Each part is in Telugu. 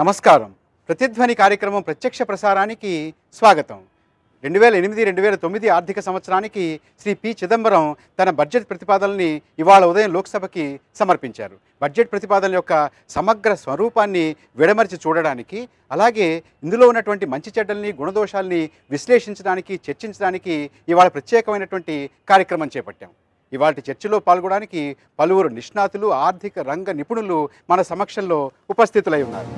నమస్కారం ప్రతిధ్వని కార్యక్రమం ప్రత్యక్ష ప్రసారానికి స్వాగతం రెండు వేల ఎనిమిది రెండు వేల తొమ్మిది ఆర్థిక సంవత్సరానికి శ్రీ పి చిదంబరం తన బడ్జెట్ ప్రతిపాదనని ఇవాళ ఉదయం లోక్సభకి సమర్పించారు బడ్జెట్ ప్రతిపాదన యొక్క సమగ్ర స్వరూపాన్ని విడమర్చి చూడడానికి అలాగే ఇందులో ఉన్నటువంటి మంచి చెడ్డల్ని గుణదోషాల్ని విశ్లేషించడానికి చర్చించడానికి ఇవాళ ప్రత్యేకమైనటువంటి కార్యక్రమం చేపట్టాం ఇవాళ చర్చలో పాల్గొనడానికి పలువురు నిష్ణాతులు ఆర్థిక రంగ నిపుణులు మన సమక్షంలో ఉపస్థితులై ఉన్నారు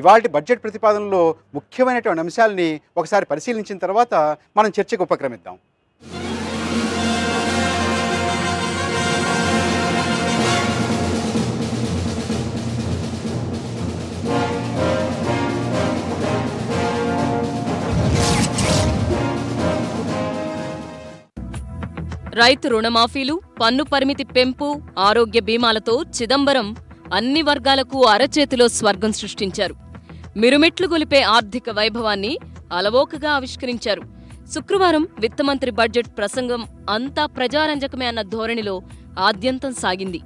ఇవాటి బడ్జెట్ ప్రతిపాదనలో ముఖ్యమైనటువంటి అంశాలని ఒకసారి పరిశీలించిన తర్వాత మనం చర్చకు ఉపక్రమిద్దాం రైతు రుణమాఫీలు పన్ను పరిమితి పెంపు ఆరోగ్య బీమాలతో చిదంబరం అన్ని వర్గాలకు అరచేతిలో స్వర్గం సృష్టించారు మిరుమిట్లు గొలిపే ఆర్థిక వైభవాన్ని అలవోకగా ఆవిష్కరించారు శుక్రవారం విత్తమంత్రి బడ్జెట్ ప్రసంగం అంతా ప్రజారంజకమే అన్న ధోరణిలో ఆద్యంతం సాగింది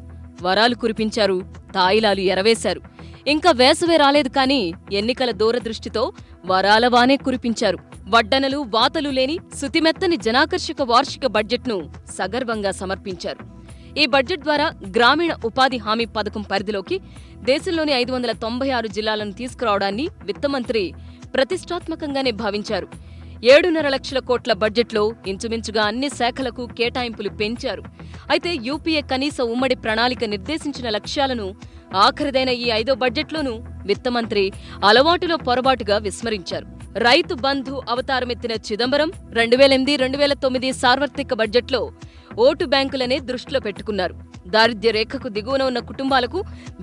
వరాలు కురిపించారు తాయిలాలు ఎరవేశారు ఇంకా వేసవి రాలేదు కానీ ఎన్నికల దూరదృష్టితో వరాలవానే కురిపించారు వడ్డనలు వాతలు లేని శుతిమెత్తని జనాకర్షక వార్షిక బడ్జెట్ను సగర్వంగా సమర్పించారు ఈ బడ్జెట్ ద్వారా గ్రామీణ ఉపాధి హామీ పథకం పరిధిలోకి దేశంలోని ఐదు వందల తొంభై ఆరు జిల్లాలను తీసుకురావడాన్ని విత్తమంత్రి ప్రతిష్టాత్మకంగానే భావించారు ఏడున్నర లక్షల కోట్ల బడ్జెట్లో ఇంచుమించుగా అన్ని శాఖలకు కేటాయింపులు పెంచారు అయితే యూపీఏ కనీస ఉమ్మడి ప్రణాళిక నిర్దేశించిన లక్ష్యాలను ఆఖరిదైన ఈ ఐదో బడ్జెట్లోనూ విత్త మంత్రి అలవాటులో పొరపాటుగా విస్మరించారు రైతు బంధు అవతారమెత్తిన చిదంబరం రెండు వేల ఎనిమిది రెండు వేల తొమ్మిది సార్వత్రిక బడ్జెట్లో ఓటు బ్యాంకులనే దృష్టిలో పెట్టుకున్నారు దారిద్ర్య రేఖకు దిగువన ఉన్న కుటుంబాలకు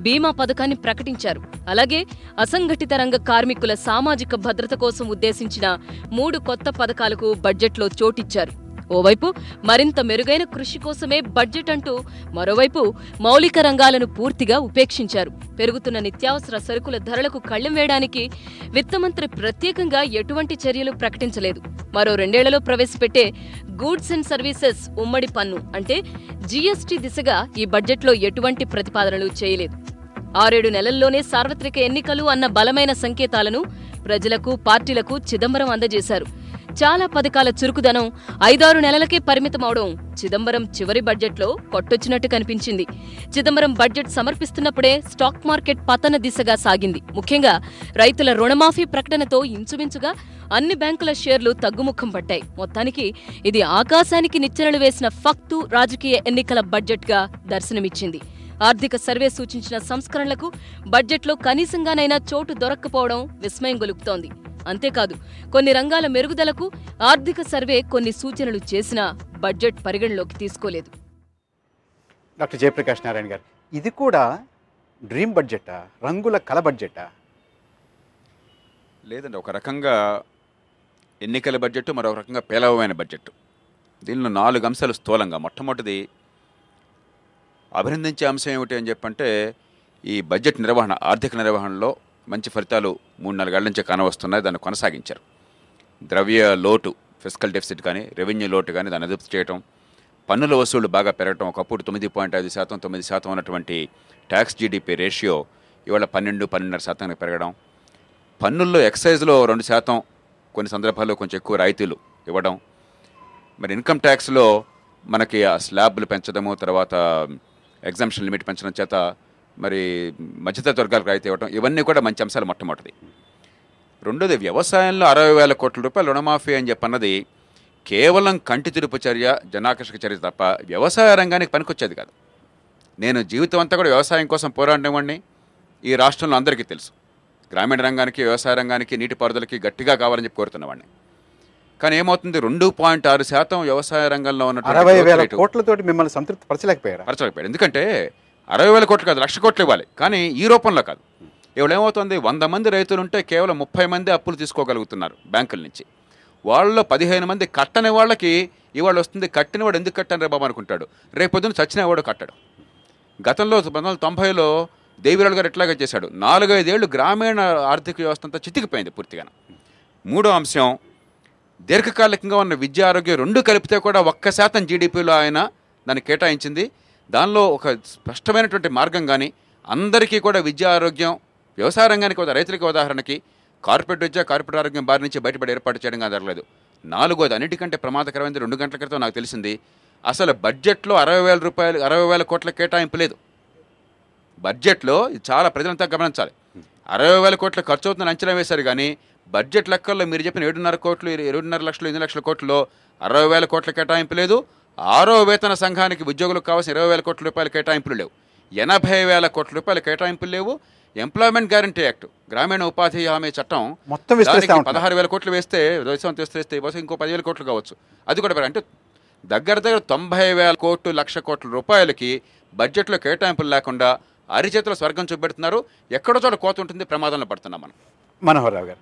బీమా పథకాన్ని ప్రకటించారు అలాగే అసంఘటిత రంగ కార్మికుల సామాజిక భద్రత కోసం ఉద్దేశించిన మూడు కొత్త పథకాలకు బడ్జెట్లో చోటిచ్చారు ఓవైపు మరింత మెరుగైన కృషి కోసమే బడ్జెట్ అంటూ మరోవైపు మౌలిక రంగాలను పూర్తిగా ఉపేక్షించారు పెరుగుతున్న నిత్యావసర సరుకుల ధరలకు కళ్ళెం వేయడానికి విత్తమంత్రి ప్రత్యేకంగా ఎటువంటి చర్యలు ప్రకటించలేదు మరో రెండేళ్లలో ప్రవేశపెట్టే గూడ్స్ అండ్ సర్వీసెస్ ఉమ్మడి పన్ను అంటే జీఎస్టీ దిశగా ఈ బడ్జెట్లో ఎటువంటి ప్రతిపాదనలు చేయలేదు ఆరేడు నెలల్లోనే సార్వత్రిక ఎన్నికలు అన్న బలమైన సంకేతాలను ప్రజలకు పార్టీలకు చిదంబరం అందజేశారు చాలా పథకాల చురుకుదనం ఐదారు నెలలకే పరిమితమవడం చిదంబరం చివరి బడ్జెట్లో కొట్టొచ్చినట్టు కనిపించింది చిదంబరం బడ్జెట్ సమర్పిస్తున్నప్పుడే స్టాక్ మార్కెట్ పతన దిశగా సాగింది ముఖ్యంగా రైతుల రుణమాఫీ ప్రకటనతో ఇంచుమించుగా అన్ని బ్యాంకుల షేర్లు తగ్గుముఖం పట్టాయి మొత్తానికి ఇది ఆకాశానికి నిచ్చెనలు వేసిన ఫక్తు రాజకీయ ఎన్నికల బడ్జెట్గా దర్శనమిచ్చింది ఆర్థిక సర్వే సూచించిన సంస్కరణలకు బడ్జెట్లో కనీసంగానైనా చోటు దొరక్కపోవడం విస్మయం గొలుపుతోంది అంతేకాదు కొన్ని రంగాల మెరుగుదలకు ఆర్థిక సర్వే కొన్ని సూచనలు చేసినా బడ్జెట్ పరిగణలోకి తీసుకోలేదు డాక్టర్ జయప్రకాష్ నారాయణ గారు ఇది కూడా డ్రీమ్ బడ్జెటా రంగుల కల బడ్జెటా లేదండి ఒక రకంగా ఎన్నికల బడ్జెట్ మరొక రకంగా పేలవమైన బడ్జెట్ దీనిలో నాలుగు అంశాలు స్థూలంగా మొట్టమొదటిది అభినందించే అంశం ఏమిటి అని చెప్పంటే ఈ బడ్జెట్ నిర్వహణ ఆర్థిక నిర్వహణలో మంచి ఫలితాలు మూడు నాలుగేళ్ల నుంచి కానవస్తున్నాయి దాన్ని కొనసాగించారు ద్రవ్య లోటు ఫిజికల్ డెఫిసిట్ కానీ రెవెన్యూ లోటు కానీ దాన్ని అదుపు చేయటం పన్నుల వసూళ్లు బాగా పెరగటం ఒకప్పుడు తొమ్మిది పాయింట్ ఐదు శాతం తొమ్మిది శాతం ఉన్నటువంటి ట్యాక్స్ జీడిపి రేషియో ఇవాళ పన్నెండు పన్నెండున్నర శాతానికి పెరగడం పన్నుల్లో ఎక్సైజ్లో రెండు శాతం కొన్ని సందర్భాల్లో కొంచెం ఎక్కువ రాయితీలు ఇవ్వడం మరి ఇన్కమ్ ట్యాక్స్లో మనకి ఆ స్లాబ్లు పెంచడము తర్వాత ఎగ్జామ్షన్ లిమిట్ పెంచడం చేత మరి మధ్యతరగతి వర్గాలకు రాయితీ ఇవ్వడం ఇవన్నీ కూడా మంచి అంశాలు మొట్టమొదటిది రెండోది వ్యవసాయంలో అరవై వేల కోట్ల రూపాయల రుణమాఫీ అని చెప్పన్నది కేవలం కంటి తిరుపు చర్య జనాకర్షక చర్య తప్ప వ్యవసాయ రంగానికి పనికొచ్చేది కాదు నేను జీవితం అంతా కూడా వ్యవసాయం కోసం వాడిని ఈ రాష్ట్రంలో అందరికీ తెలుసు గ్రామీణ రంగానికి వ్యవసాయ రంగానికి నీటిపారుదలకి గట్టిగా కావాలని చెప్పి కోరుతున్నవాడిని కానీ ఏమవుతుంది రెండు పాయింట్ ఆరు శాతం వ్యవసాయ రంగంలో ఉన్న అరవై వేల కోట్లతోటి మిమ్మల్ని సంతృప్తి పరచలేకపోయారు పరచలేకపోయారు ఎందుకంటే అరవై వేల కోట్లు కాదు లక్ష కోట్లు ఇవ్వాలి కానీ ఈ రూపంలో కాదు ఇవాళ ఏమవుతుంది వంద మంది రైతులు ఉంటే కేవలం ముప్పై మంది అప్పులు తీసుకోగలుగుతున్నారు బ్యాంకుల నుంచి వాళ్ళలో పదిహేను మంది కట్టని వాళ్ళకి ఇవాళ వస్తుంది కట్టిన వాడు ఎందుకు కట్టాను రే బాబు అనుకుంటాడు రేపొద్దున చచ్చిన వాడు కట్టడు గతంలో పంతొమ్మిది వందల తొంభైలో దేవిరాలు గారు ఎట్లాగా చేశాడు నాలుగైదేళ్లు గ్రామీణ ఆర్థిక వ్యవస్థ అంతా చితికిపోయింది పూర్తిగా మూడో అంశం దీర్ఘకాలికంగా ఉన్న విద్య ఆరోగ్యం రెండు కలిపితే కూడా ఒక్క శాతం జీడిపిలో ఆయన దాన్ని కేటాయించింది దానిలో ఒక స్పష్టమైనటువంటి మార్గం కానీ అందరికీ కూడా విద్యా ఆరోగ్యం వ్యవసాయ రంగానికి రైతులకి ఉదాహరణకి కార్పొరేట్ విద్య కార్పొరేట్ ఆరోగ్యం బారి నుంచి బయటపడి ఏర్పాటు చేయడం జరగలేదు నాలుగోది అన్నిటికంటే ప్రమాదకరమైనది రెండు గంటల క్రితం నాకు తెలిసింది అసలు బడ్జెట్లో అరవై వేల రూపాయలు అరవై వేల కోట్ల కేటాయింపు లేదు బడ్జెట్లో చాలా ప్రజలంతా గమనించాలి అరవై వేల కోట్ల ఖర్చు అవుతుందని అంచనా వేశారు కానీ బడ్జెట్ లెక్కల్లో మీరు చెప్పిన ఏడున్నర కోట్లు ఏడున్నర లక్షలు ఎనిమిది లక్షల కోట్లలో అరవై వేల కోట్ల కేటాయింపు లేదు ఆరో వేతన సంఘానికి ఉద్యోగులకు కావాల్సిన ఇరవై వేల కోట్ల రూపాయల కేటాయింపులు లేవు ఎనభై వేల కోట్ల రూపాయల కేటాయింపులు లేవు ఎంప్లాయ్మెంట్ గ్యారంటీ యాక్ట్ గ్రామీణ ఉపాధి హామీ చట్టం మొత్తం పదహారు వేల కోట్లు వేస్తే వ్యవసాయం విస్తరిస్తే ఈ ఇంకో పదివేల కోట్లు కావచ్చు అది కూడా అంటే దగ్గర దగ్గర తొంభై వేల కోట్లు లక్ష కోట్ల రూపాయలకి బడ్జెట్లో కేటాయింపులు లేకుండా అరిచేతుల స్వర్గం చూపెడుతున్నారు ఎక్కడో చోట కోత ఉంటుంది ప్రమాదంలో పడుతున్నాం మనం మనోహర్ రావు గారు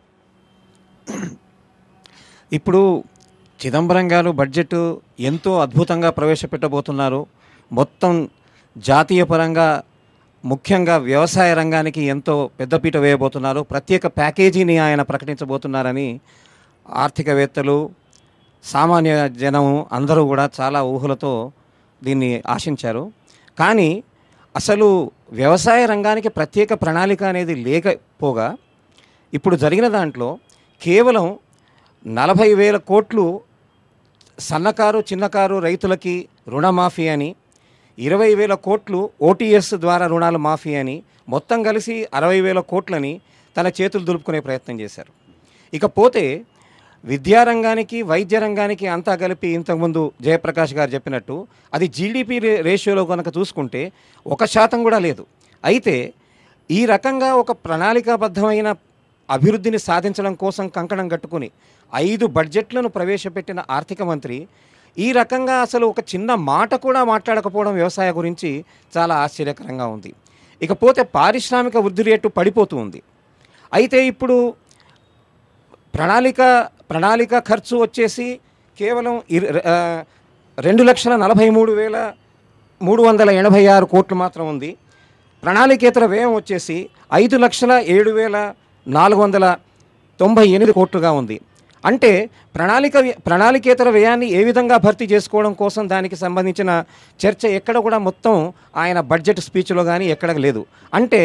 ఇప్పుడు చిదంబరం గారు బడ్జెట్ ఎంతో అద్భుతంగా ప్రవేశపెట్టబోతున్నారు మొత్తం జాతీయ పరంగా ముఖ్యంగా వ్యవసాయ రంగానికి ఎంతో పెద్దపీట వేయబోతున్నారు ప్రత్యేక ప్యాకేజీని ఆయన ప్రకటించబోతున్నారని ఆర్థికవేత్తలు సామాన్య జనం అందరూ కూడా చాలా ఊహలతో దీన్ని ఆశించారు కానీ అసలు వ్యవసాయ రంగానికి ప్రత్యేక ప్రణాళిక అనేది లేకపోగా ఇప్పుడు జరిగిన దాంట్లో కేవలం నలభై వేల కోట్లు సన్నకారు చిన్నకారు రైతులకి రుణమాఫీ అని ఇరవై వేల కోట్లు ఓటీఎస్ ద్వారా రుణాలు మాఫీ అని మొత్తం కలిసి అరవై వేల కోట్లని తన చేతులు దులుపుకునే ప్రయత్నం చేశారు ఇకపోతే విద్యారంగానికి వైద్య రంగానికి అంతా కలిపి ఇంతకుముందు జయప్రకాష్ గారు చెప్పినట్టు అది జీడిపి రేషియోలో కనుక చూసుకుంటే ఒక శాతం కూడా లేదు అయితే ఈ రకంగా ఒక ప్రణాళికాబద్ధమైన అభివృద్ధిని సాధించడం కోసం కంకణం కట్టుకుని ఐదు బడ్జెట్లను ప్రవేశపెట్టిన ఆర్థిక మంత్రి ఈ రకంగా అసలు ఒక చిన్న మాట కూడా మాట్లాడకపోవడం వ్యవసాయ గురించి చాలా ఆశ్చర్యకరంగా ఉంది ఇకపోతే పారిశ్రామిక వృద్ధి రేటు పడిపోతూ ఉంది అయితే ఇప్పుడు ప్రణాళిక ప్రణాళిక ఖర్చు వచ్చేసి కేవలం రెండు లక్షల నలభై మూడు వేల మూడు వందల ఎనభై ఆరు కోట్లు మాత్రం ఉంది ప్రణాళికేతర వ్యయం వచ్చేసి ఐదు లక్షల ఏడు వేల నాలుగు వందల తొంభై ఎనిమిది కోట్లుగా ఉంది అంటే ప్రణాళిక ప్రణాళికేతర వ్యయాన్ని ఏ విధంగా భర్తీ చేసుకోవడం కోసం దానికి సంబంధించిన చర్చ ఎక్కడ కూడా మొత్తం ఆయన బడ్జెట్ స్పీచ్లో కానీ ఎక్కడ లేదు అంటే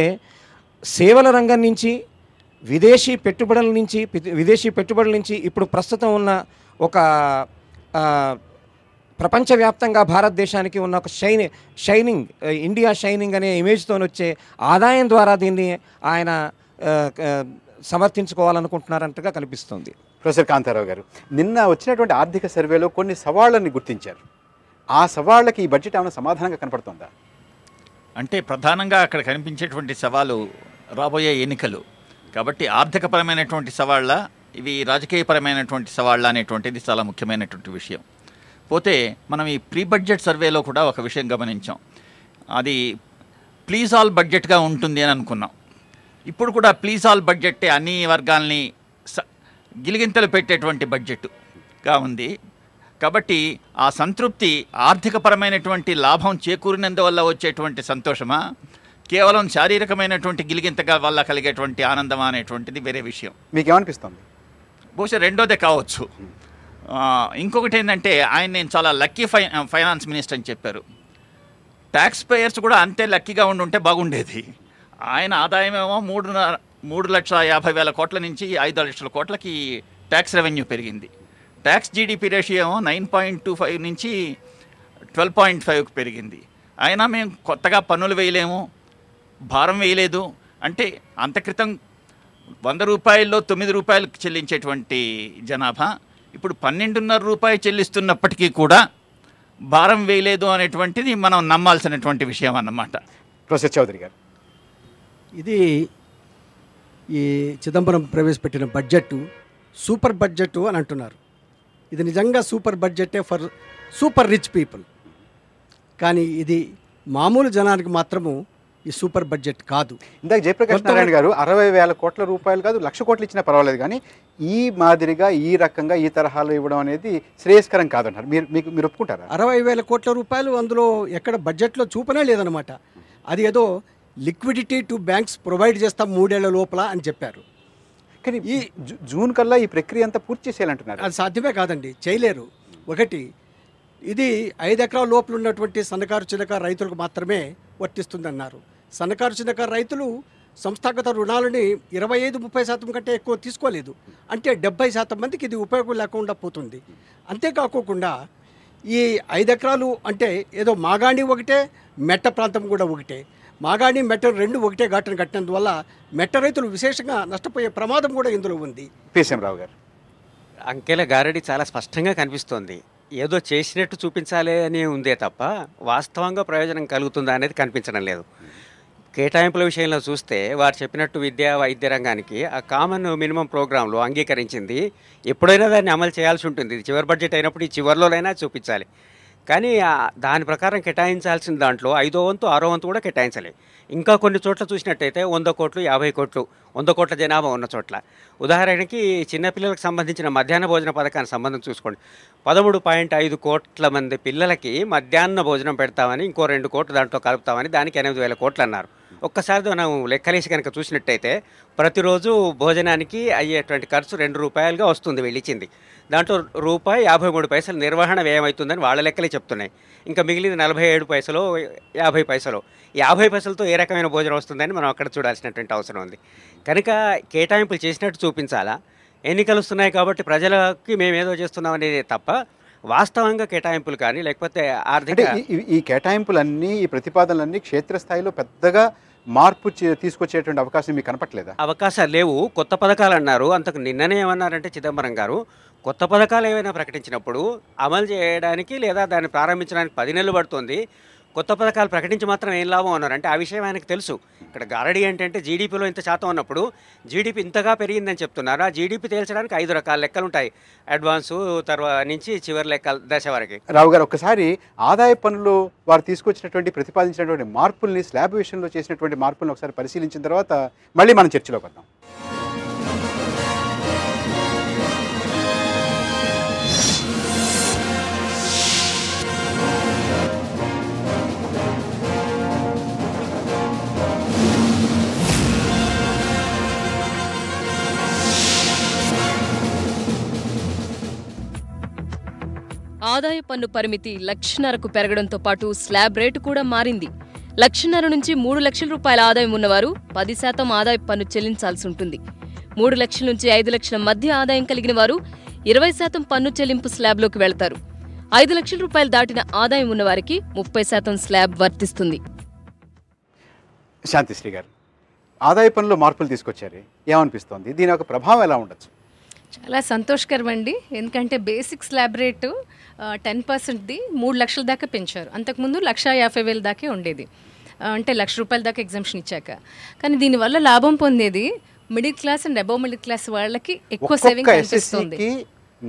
సేవల రంగం నుంచి విదేశీ పెట్టుబడుల నుంచి విదేశీ పెట్టుబడుల నుంచి ఇప్పుడు ప్రస్తుతం ఉన్న ఒక ప్రపంచవ్యాప్తంగా భారతదేశానికి ఉన్న ఒక షైని షైనింగ్ ఇండియా షైనింగ్ అనే ఇమేజ్తో వచ్చే ఆదాయం ద్వారా దీన్ని ఆయన సమర్థించుకోవాలనుకుంటున్నారంటగా కనిపిస్తుంది ప్రొఫెసర్ కాంతారావు గారు నిన్న వచ్చినటువంటి ఆర్థిక సర్వేలో కొన్ని సవాళ్ళని గుర్తించారు ఆ సవాళ్ళకి ఈ బడ్జెట్ ఏమైనా సమాధానంగా కనపడుతుందా అంటే ప్రధానంగా అక్కడ కనిపించేటువంటి సవాలు రాబోయే ఎన్నికలు కాబట్టి ఆర్థికపరమైనటువంటి సవాళ్ళ ఇవి రాజకీయపరమైనటువంటి సవాళ్ళ అనేటువంటిది చాలా ముఖ్యమైనటువంటి విషయం పోతే మనం ఈ ప్రీ బడ్జెట్ సర్వేలో కూడా ఒక విషయం గమనించాం అది ప్లీజ్ ఆల్ బడ్జెట్గా ఉంటుంది అని అనుకున్నాం ఇప్పుడు కూడా ప్లీజ్ ఆల్ బడ్జెట్ అన్ని వర్గాల్ని గిలిగింతలు పెట్టేటువంటి బడ్జెట్గా ఉంది కాబట్టి ఆ సంతృప్తి ఆర్థికపరమైనటువంటి లాభం చేకూరినందువల్ల వచ్చేటువంటి సంతోషమా కేవలం శారీరకమైనటువంటి గిలిగింతగా వల్ల కలిగేటువంటి ఆనందం అనేటువంటిది వేరే విషయం మీకు ఏమనిపిస్తుంది బహుశా రెండోదే కావచ్చు ఇంకొకటి ఏంటంటే ఆయన నేను చాలా లక్కీ ఫై ఫైనాన్స్ మినిస్టర్ అని చెప్పారు ట్యాక్స్ పేయర్స్ కూడా అంతే లక్కీగా ఉండుంటే బాగుండేది ఆయన ఆదాయం ఏమో మూడున్నర మూడు లక్షల యాభై వేల కోట్ల నుంచి ఐదు లక్షల కోట్లకి ట్యాక్స్ రెవెన్యూ పెరిగింది tax GDP ratio nine point two five నుంచి ట్వెల్వ్ పాయింట్ ఫైవ్కి పెరిగింది అయినా మేము కొత్తగా పన్నులు వేయలేము భారం వేయలేదు అంటే అంత క్రితం వంద రూపాయల్లో తొమ్మిది రూపాయలు చెల్లించేటువంటి జనాభా ఇప్పుడు పన్నెండున్నర రూపాయలు చెల్లిస్తున్నప్పటికీ కూడా భారం వేయలేదు అనేటువంటిది మనం నమ్మాల్సినటువంటి విషయం అన్నమాట ప్రొఫెసర్ చౌదరి గారు ఇది ఈ చిదంబరం ప్రవేశపెట్టిన బడ్జెట్ సూపర్ బడ్జెట్ అని అంటున్నారు ఇది నిజంగా సూపర్ బడ్జెటే ఫర్ సూపర్ రిచ్ పీపుల్ కానీ ఇది మామూలు జనానికి మాత్రము ఈ సూపర్ బడ్జెట్ కాదు ఇందాక జయప్రకాష్ నారాయణ గారు అరవై వేల కోట్ల రూపాయలు కాదు లక్ష కోట్లు ఇచ్చినా పర్వాలేదు కానీ ఈ మాదిరిగా ఈ రకంగా ఈ తరహాలో ఇవ్వడం అనేది శ్రేయస్కరం కాదంటారు మీరు మీకు మీరు ఒప్పుకుంటారా అరవై వేల కోట్ల రూపాయలు అందులో ఎక్కడ బడ్జెట్లో చూపనే లేదనమాట అది ఏదో లిక్విడిటీ టు బ్యాంక్స్ ప్రొవైడ్ చేస్తాం మూడేళ్ల లోపల అని చెప్పారు కానీ ఈ జూన్ కల్లా ఈ ప్రక్రియ అంతా పూర్తి చేసేయాలంటున్నారు అది సాధ్యమే కాదండి చేయలేరు ఒకటి ఇది ఐదు ఎకరాల లోపల ఉన్నటువంటి సన్నకారు చిన్నక రైతులకు మాత్రమే వర్తిస్తుందన్నారు సన్నకారు చిన్నక రైతులు సంస్థాగత రుణాలని ఇరవై ఐదు ముప్పై శాతం కంటే ఎక్కువ తీసుకోలేదు అంటే డెబ్బై శాతం మందికి ఇది ఉపయోగం లేకుండా పోతుంది అంతేకాకోకుండా ఈ ఐదు ఎకరాలు అంటే ఏదో మాగాణి ఒకటే మెట్ట ప్రాంతం కూడా ఒకటే మాగాణి మెట్టర్ రెండు ఒకటే ఘాటను కట్టినందువల్ల మెట్ట రైతులు విశేషంగా నష్టపోయే ప్రమాదం కూడా ఇందులో ఉంది పిసిఎం రావు గారు అంకెల గారడి చాలా స్పష్టంగా కనిపిస్తోంది ఏదో చేసినట్టు చూపించాలి అని ఉందే తప్ప వాస్తవంగా ప్రయోజనం కలుగుతుందా అనేది కనిపించడం లేదు కేటాయింపుల విషయంలో చూస్తే వారు చెప్పినట్టు విద్యా వైద్య రంగానికి ఆ కామన్ మినిమం ప్రోగ్రాంలో అంగీకరించింది ఎప్పుడైనా దాన్ని అమలు చేయాల్సి ఉంటుంది చివరి బడ్జెట్ అయినప్పుడు ఈ చివరిలోనైనా చూపించాలి కానీ దాని ప్రకారం కేటాయించాల్సిన దాంట్లో ఐదో వంతు ఆరో వంతు కూడా కేటాయించాలి ఇంకా కొన్ని చోట్ల చూసినట్టయితే వంద కోట్లు యాభై కోట్లు వంద కోట్ల జనాభా ఉన్న చోట్ల ఉదాహరణకి చిన్నపిల్లలకు సంబంధించిన మధ్యాహ్న భోజన పథకానికి సంబంధం చూసుకోండి పదమూడు పాయింట్ ఐదు కోట్ల మంది పిల్లలకి మధ్యాహ్న భోజనం పెడతామని ఇంకో రెండు కోట్లు దాంట్లో కలుపుతామని దానికి ఎనిమిది వేల కోట్లు అన్నారు ఒక్కసారి మనం లెక్కలేసి కనుక చూసినట్టయితే ప్రతిరోజు భోజనానికి అయ్యేటువంటి ఖర్చు రెండు రూపాయలుగా వస్తుంది వెళ్ళిచ్చింది దాంట్లో రూపాయి యాభై మూడు పైసలు నిర్వహణ వ్యయం అవుతుందని వాళ్ళ లెక్కలే చెప్తున్నాయి ఇంకా మిగిలిన నలభై ఏడు పైసలు యాభై పైసలు యాభై పైసలతో ఏ రకమైన భోజనం వస్తుందని మనం అక్కడ చూడాల్సినటువంటి అవసరం ఉంది కనుక కేటాయింపులు చేసినట్టు చూపించాలా ఎన్నికలు వస్తున్నాయి కాబట్టి ప్రజలకి మేము ఏదో చేస్తున్నాం అనేది తప్ప వాస్తవంగా కేటాయింపులు కానీ లేకపోతే ఆర్థిక ఈ కేటాయింపులన్నీ ఈ ప్రతిపాదనలన్నీ క్షేత్రస్థాయిలో పెద్దగా మార్పు తీసుకొచ్చేటువంటి అవకాశం మీకు కనపట్లేదా అవకాశాలు లేవు కొత్త పథకాలు అన్నారు అంతకు నిన్ననే ఏమన్నారంటే చిదంబరం గారు కొత్త పథకాలు ఏవైనా ప్రకటించినప్పుడు అమలు చేయడానికి లేదా దాన్ని ప్రారంభించడానికి పది నెలలు పడుతుంది కొత్త పథకాలు ప్రకటించి మాత్రం ఏం లాభం అన్నారు అంటే ఆ విషయం ఆయనకు తెలుసు ఇక్కడ గారడీ ఏంటంటే జీడిపిలో ఇంత శాతం ఉన్నప్పుడు జీడిపి ఇంతగా పెరిగిందని చెప్తున్నారు ఆ జీడిపి తేల్చడానికి ఐదు రకాల లెక్కలు ఉంటాయి అడ్వాన్సు తర్వాత నుంచి చివరి లెక్కలు దశ వరకు రావు గారు ఒకసారి ఆదాయ పనులు వారు తీసుకొచ్చినటువంటి ప్రతిపాదించినటువంటి మార్పుల్ని స్లాబ్ విషయంలో చేసినటువంటి మార్పుల్ని ఒకసారి పరిశీలించిన తర్వాత మళ్ళీ మనం చర్చలోకి వద్దాం ఆదాయ పన్ను పరిమితి లక్షన్నరకు పెరగడంతో పాటు స్లాబ్ రేటు కూడా మారింది లక్షన్నర నుంచి మూడు లక్షల రూపాయల ఆదాయం ఉన్నవారు పది శాతం ఆదాయ పన్ను చెల్లించాల్సి ఉంటుంది మూడు లక్షల నుంచి ఐదు లక్షల మధ్య ఆదాయం కలిగిన వారు ఇరవై శాతం పన్ను చెల్లింపు స్లాబ్లోకి వెళతారు ఐదు లక్షల రూపాయలు దాటిన ఆదాయం ఉన్నవారికి ముప్పై శాతం స్లాబ్ వర్తిస్తుంది శాంతిశ్రీ గారు ఆదాయ పనులు మార్పులు తీసుకొచ్చారు ఏమనిపిస్తోంది దీని యొక్క ప్రభావం ఎలా ఉండొచ్చు చాలా సంతోషకరం అండి ఎందుకంటే బేసిక్ స్లాబ్ రేటు టెన్ పర్సెంట్ది మూడు లక్షల దాకా పెంచారు అంతకుముందు లక్ష యాభై వేల దాకే ఉండేది అంటే లక్ష రూపాయల దాకా ఎగ్జామ్షన్ ఇచ్చాక కానీ దీనివల్ల లాభం పొందేది middle class and above middle class వాళ్ళకి ఎక్కువ సేవింగ్ కనిపిస్తుంది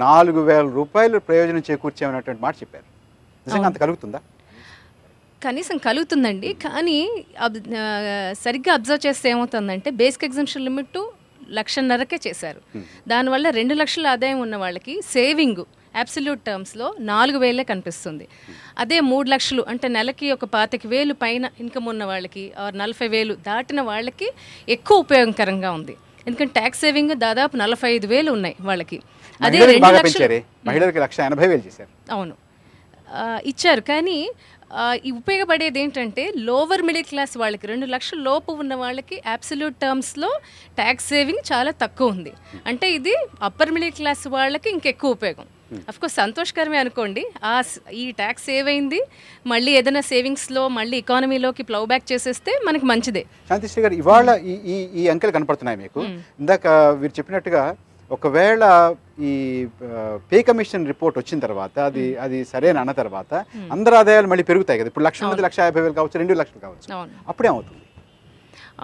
నాలుగు వేల రూపాయలు ప్రయోజనం చేకూర్చామనేటువంటి మాట చెప్పారు నిజంగా అంత కలుగుతుందా కనీసం కలుగుతుందండి కానీ సరిగ్గా అబ్జర్వ్ చేస్తే ఏమవుతుందంటే బేసిక్ ఎగ్జామ్షన్ లిమిట్ లక్షన్నరకే చేశారు దానివల్ల రెండు లక్షల ఆదాయం ఉన్న వాళ్ళకి సేవింగ్ అబ్సల్యూట్ టర్మ్స్లో నాలుగు వేలే కనిపిస్తుంది అదే మూడు లక్షలు అంటే నెలకి ఒక పాతిక వేలు పైన ఇన్కమ్ ఉన్న వాళ్ళకి నలభై వేలు దాటిన వాళ్ళకి ఎక్కువ ఉపయోగకరంగా ఉంది ఎందుకంటే ట్యాక్స్ సేవింగ్ దాదాపు నలభై ఐదు వేలు ఉన్నాయి వాళ్ళకి అదే రెండు లక్షలు అవును ఇచ్చారు కానీ ఈ ఉపయోగపడేది ఏంటంటే లోవర్ మిడిల్ క్లాస్ వాళ్ళకి రెండు లక్షల లోపు ఉన్న వాళ్ళకి అబ్సల్యూట్ టర్మ్స్లో ట్యాక్స్ సేవింగ్ చాలా తక్కువ ఉంది అంటే ఇది అప్పర్ మిడిల్ క్లాస్ వాళ్ళకి ఇంకెక్కువ ఉపయోగం అఫ్కోర్స్ సంతోషకరమే అనుకోండి ఆ ఈ ట్యాక్స్ సేవ్ అయింది మళ్ళీ ఏదైనా సేవింగ్స్లో మళ్ళీ ఇకానమీలోకి ప్లవ్ బ్యాక్ చేసేస్తే మనకి మంచిదే శాంతిశ్రీ గారు ఇవాళ ఈ ఈ అంకెలు కనపడుతున్నాయి మీకు hmm. ఇందాక మీరు చెప్పినట్టుగా ఒకవేళ ఈ పే కమిషన్ రిపోర్ట్ వచ్చిన తర్వాత అది hmm. అది సరైన అన్న తర్వాత hmm. అందరు ఆదాయాలు మళ్ళీ పెరుగుతాయి కదా ఇప్పుడు లక్ష మంది లక్ష యాభై వేలు కావచ్చు రెండు లక్షలు కావచ్చు అప్పుడే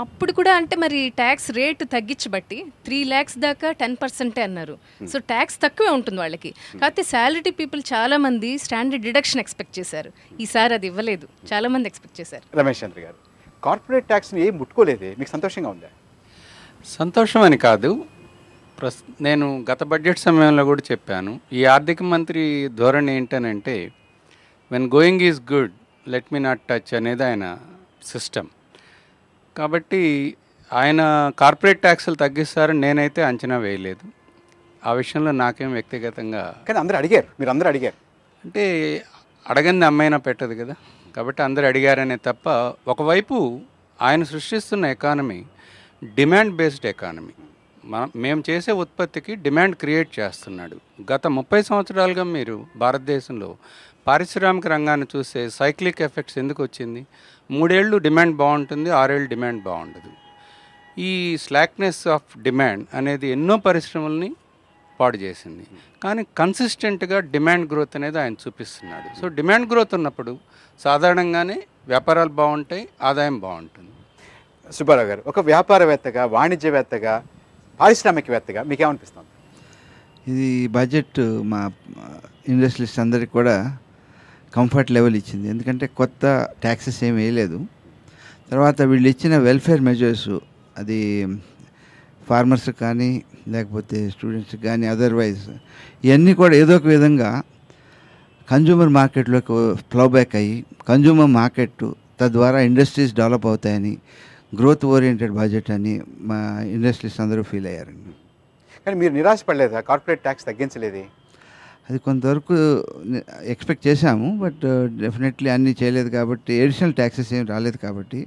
అప్పుడు కూడా అంటే మరి ట్యాక్స్ రేట్ బట్టి త్రీ ల్యాక్స్ దాకా టెన్ పర్సెంటే అన్నారు సో hmm. ట్యాక్స్ తక్కువే ఉంటుంది వాళ్ళకి hmm. కాకపోతే శాలరీ పీపుల్ చాలా మంది స్టాండర్డ్ డిడక్షన్ ఎక్స్పెక్ట్ చేశారు hmm. ఈసారి అది ఇవ్వలేదు చాలా మంది ఎక్స్పెక్ట్ చేశారు రమేష్ చంద్ర గారు కార్పొరేట్ ట్యాక్స్ని ఏం ముట్టుకోలేదే మీకు సంతోషంగా ఉందా సంతోషం అని కాదు ప్రస్ నేను గత బడ్జెట్ సమయంలో కూడా చెప్పాను ఈ ఆర్థిక మంత్రి ధోరణి ఏంటనంటే when going is good let me not touch అనేది ఆయన సిస్టమ్ కాబట్టి ఆయన కార్పొరేట్ ట్యాక్స్లు తగ్గిస్తారని నేనైతే అంచనా వేయలేదు ఆ విషయంలో నాకేం వ్యక్తిగతంగా కానీ అందరూ అడిగారు మీరు అందరూ అడిగారు అంటే అడగంది అమ్మైనా పెట్టదు కదా కాబట్టి అందరు అడిగారనే తప్ప ఒకవైపు ఆయన సృష్టిస్తున్న ఎకానమీ డిమాండ్ బేస్డ్ ఎకానమీ మనం మేము చేసే ఉత్పత్తికి డిమాండ్ క్రియేట్ చేస్తున్నాడు గత ముప్పై సంవత్సరాలుగా మీరు భారతదేశంలో పారిశ్రామిక రంగాన్ని చూస్తే సైక్లిక్ ఎఫెక్ట్స్ ఎందుకు వచ్చింది మూడేళ్ళు డిమాండ్ బాగుంటుంది ఆరేళ్ళు డిమాండ్ బాగుండదు ఈ స్లాక్నెస్ ఆఫ్ డిమాండ్ అనేది ఎన్నో పరిశ్రమల్ని పాడు చేసింది కానీ కన్సిస్టెంట్గా డిమాండ్ గ్రోత్ అనేది ఆయన చూపిస్తున్నాడు సో డిమాండ్ గ్రోత్ ఉన్నప్పుడు సాధారణంగానే వ్యాపారాలు బాగుంటాయి ఆదాయం బాగుంటుంది సుబ్బారావు గారు ఒక వ్యాపారవేత్తగా వాణిజ్యవేత్తగా పారిశ్రామికవేత్తగా మీకేమనిపిస్తుంది ఇది బడ్జెట్ మా ఇండస్ట్రీస్ అందరికి కూడా కంఫర్ట్ లెవెల్ ఇచ్చింది ఎందుకంటే కొత్త ట్యాక్సెస్ ఏమి వేయలేదు తర్వాత వీళ్ళు ఇచ్చిన వెల్ఫేర్ మెజర్స్ అది ఫార్మర్స్ కానీ లేకపోతే స్టూడెంట్స్ కానీ అదర్వైజ్ ఇవన్నీ కూడా ఏదో ఒక విధంగా కన్జ్యూమర్ మార్కెట్లోకి ఫ్లోబ్యాక్ అయ్యి కన్జ్యూమర్ మార్కెట్ తద్వారా ఇండస్ట్రీస్ డెవలప్ అవుతాయని గ్రోత్ ఓరియంటెడ్ బడ్జెట్ అని మా ఇండస్ట్రీస్ అందరూ ఫీల్ అయ్యారండి కానీ మీరు నిరాశపడలేదా కార్పొరేట్ ట్యాక్స్ తగ్గించలేదు అది కొంతవరకు ఎక్స్పెక్ట్ చేశాము బట్ డెఫినెట్లీ అన్నీ చేయలేదు కాబట్టి అడిషనల్ ట్యాక్సెస్ ఏం రాలేదు కాబట్టి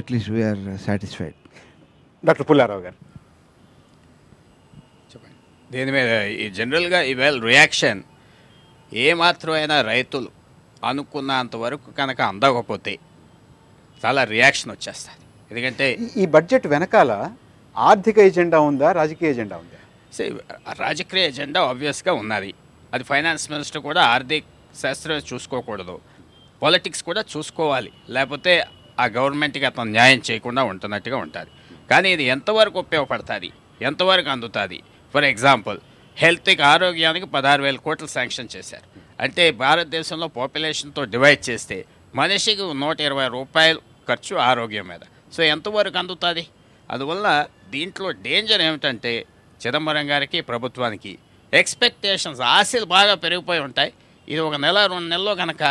at least we are satisfied doctor Pullarao garu చెప్పండి దీని మీద ఈ జనరల్గా ఈవేళ రియాక్షన్ ఏమాత్రమైనా రైతులు అనుకున్నంత వరకు కనుక అందకపోతే చాలా రియాక్షన్ వచ్చేస్తుంది ఎందుకంటే ఈ బడ్జెట్ వెనకాల ఆర్థిక ఎజెండా ఉందా రాజకీయ ఎజెండా ఉందా రాజకీయ ఎజెండా ఆబ్వియస్గా ఉన్నది అది ఫైనాన్స్ మినిస్టర్ కూడా ఆర్థిక శాస్త్రం చూసుకోకూడదు పొలిటిక్స్ కూడా చూసుకోవాలి లేకపోతే ఆ గవర్నమెంట్కి అతను న్యాయం చేయకుండా ఉంటున్నట్టుగా ఉంటుంది కానీ ఇది ఎంతవరకు ఉపయోగపడుతుంది ఎంతవరకు అందుతుంది ఫర్ ఎగ్జాంపుల్ హెల్త్కి ఆరోగ్యానికి పదహారు వేల కోట్లు శాంక్షన్ చేశారు అంటే భారతదేశంలో పాపులేషన్తో డివైడ్ చేస్తే మనిషికి నూట ఇరవై రూపాయలు ఖర్చు ఆరోగ్యం మీద సో ఎంతవరకు అందుతుంది అందువల్ల దీంట్లో డేంజర్ ఏమిటంటే చిదంబరం గారికి ప్రభుత్వానికి ఎక్స్పెక్టేషన్స్ ఆశలు బాగా పెరిగిపోయి ఉంటాయి ఇది ఒక నెల రెండు నెలలో కనుక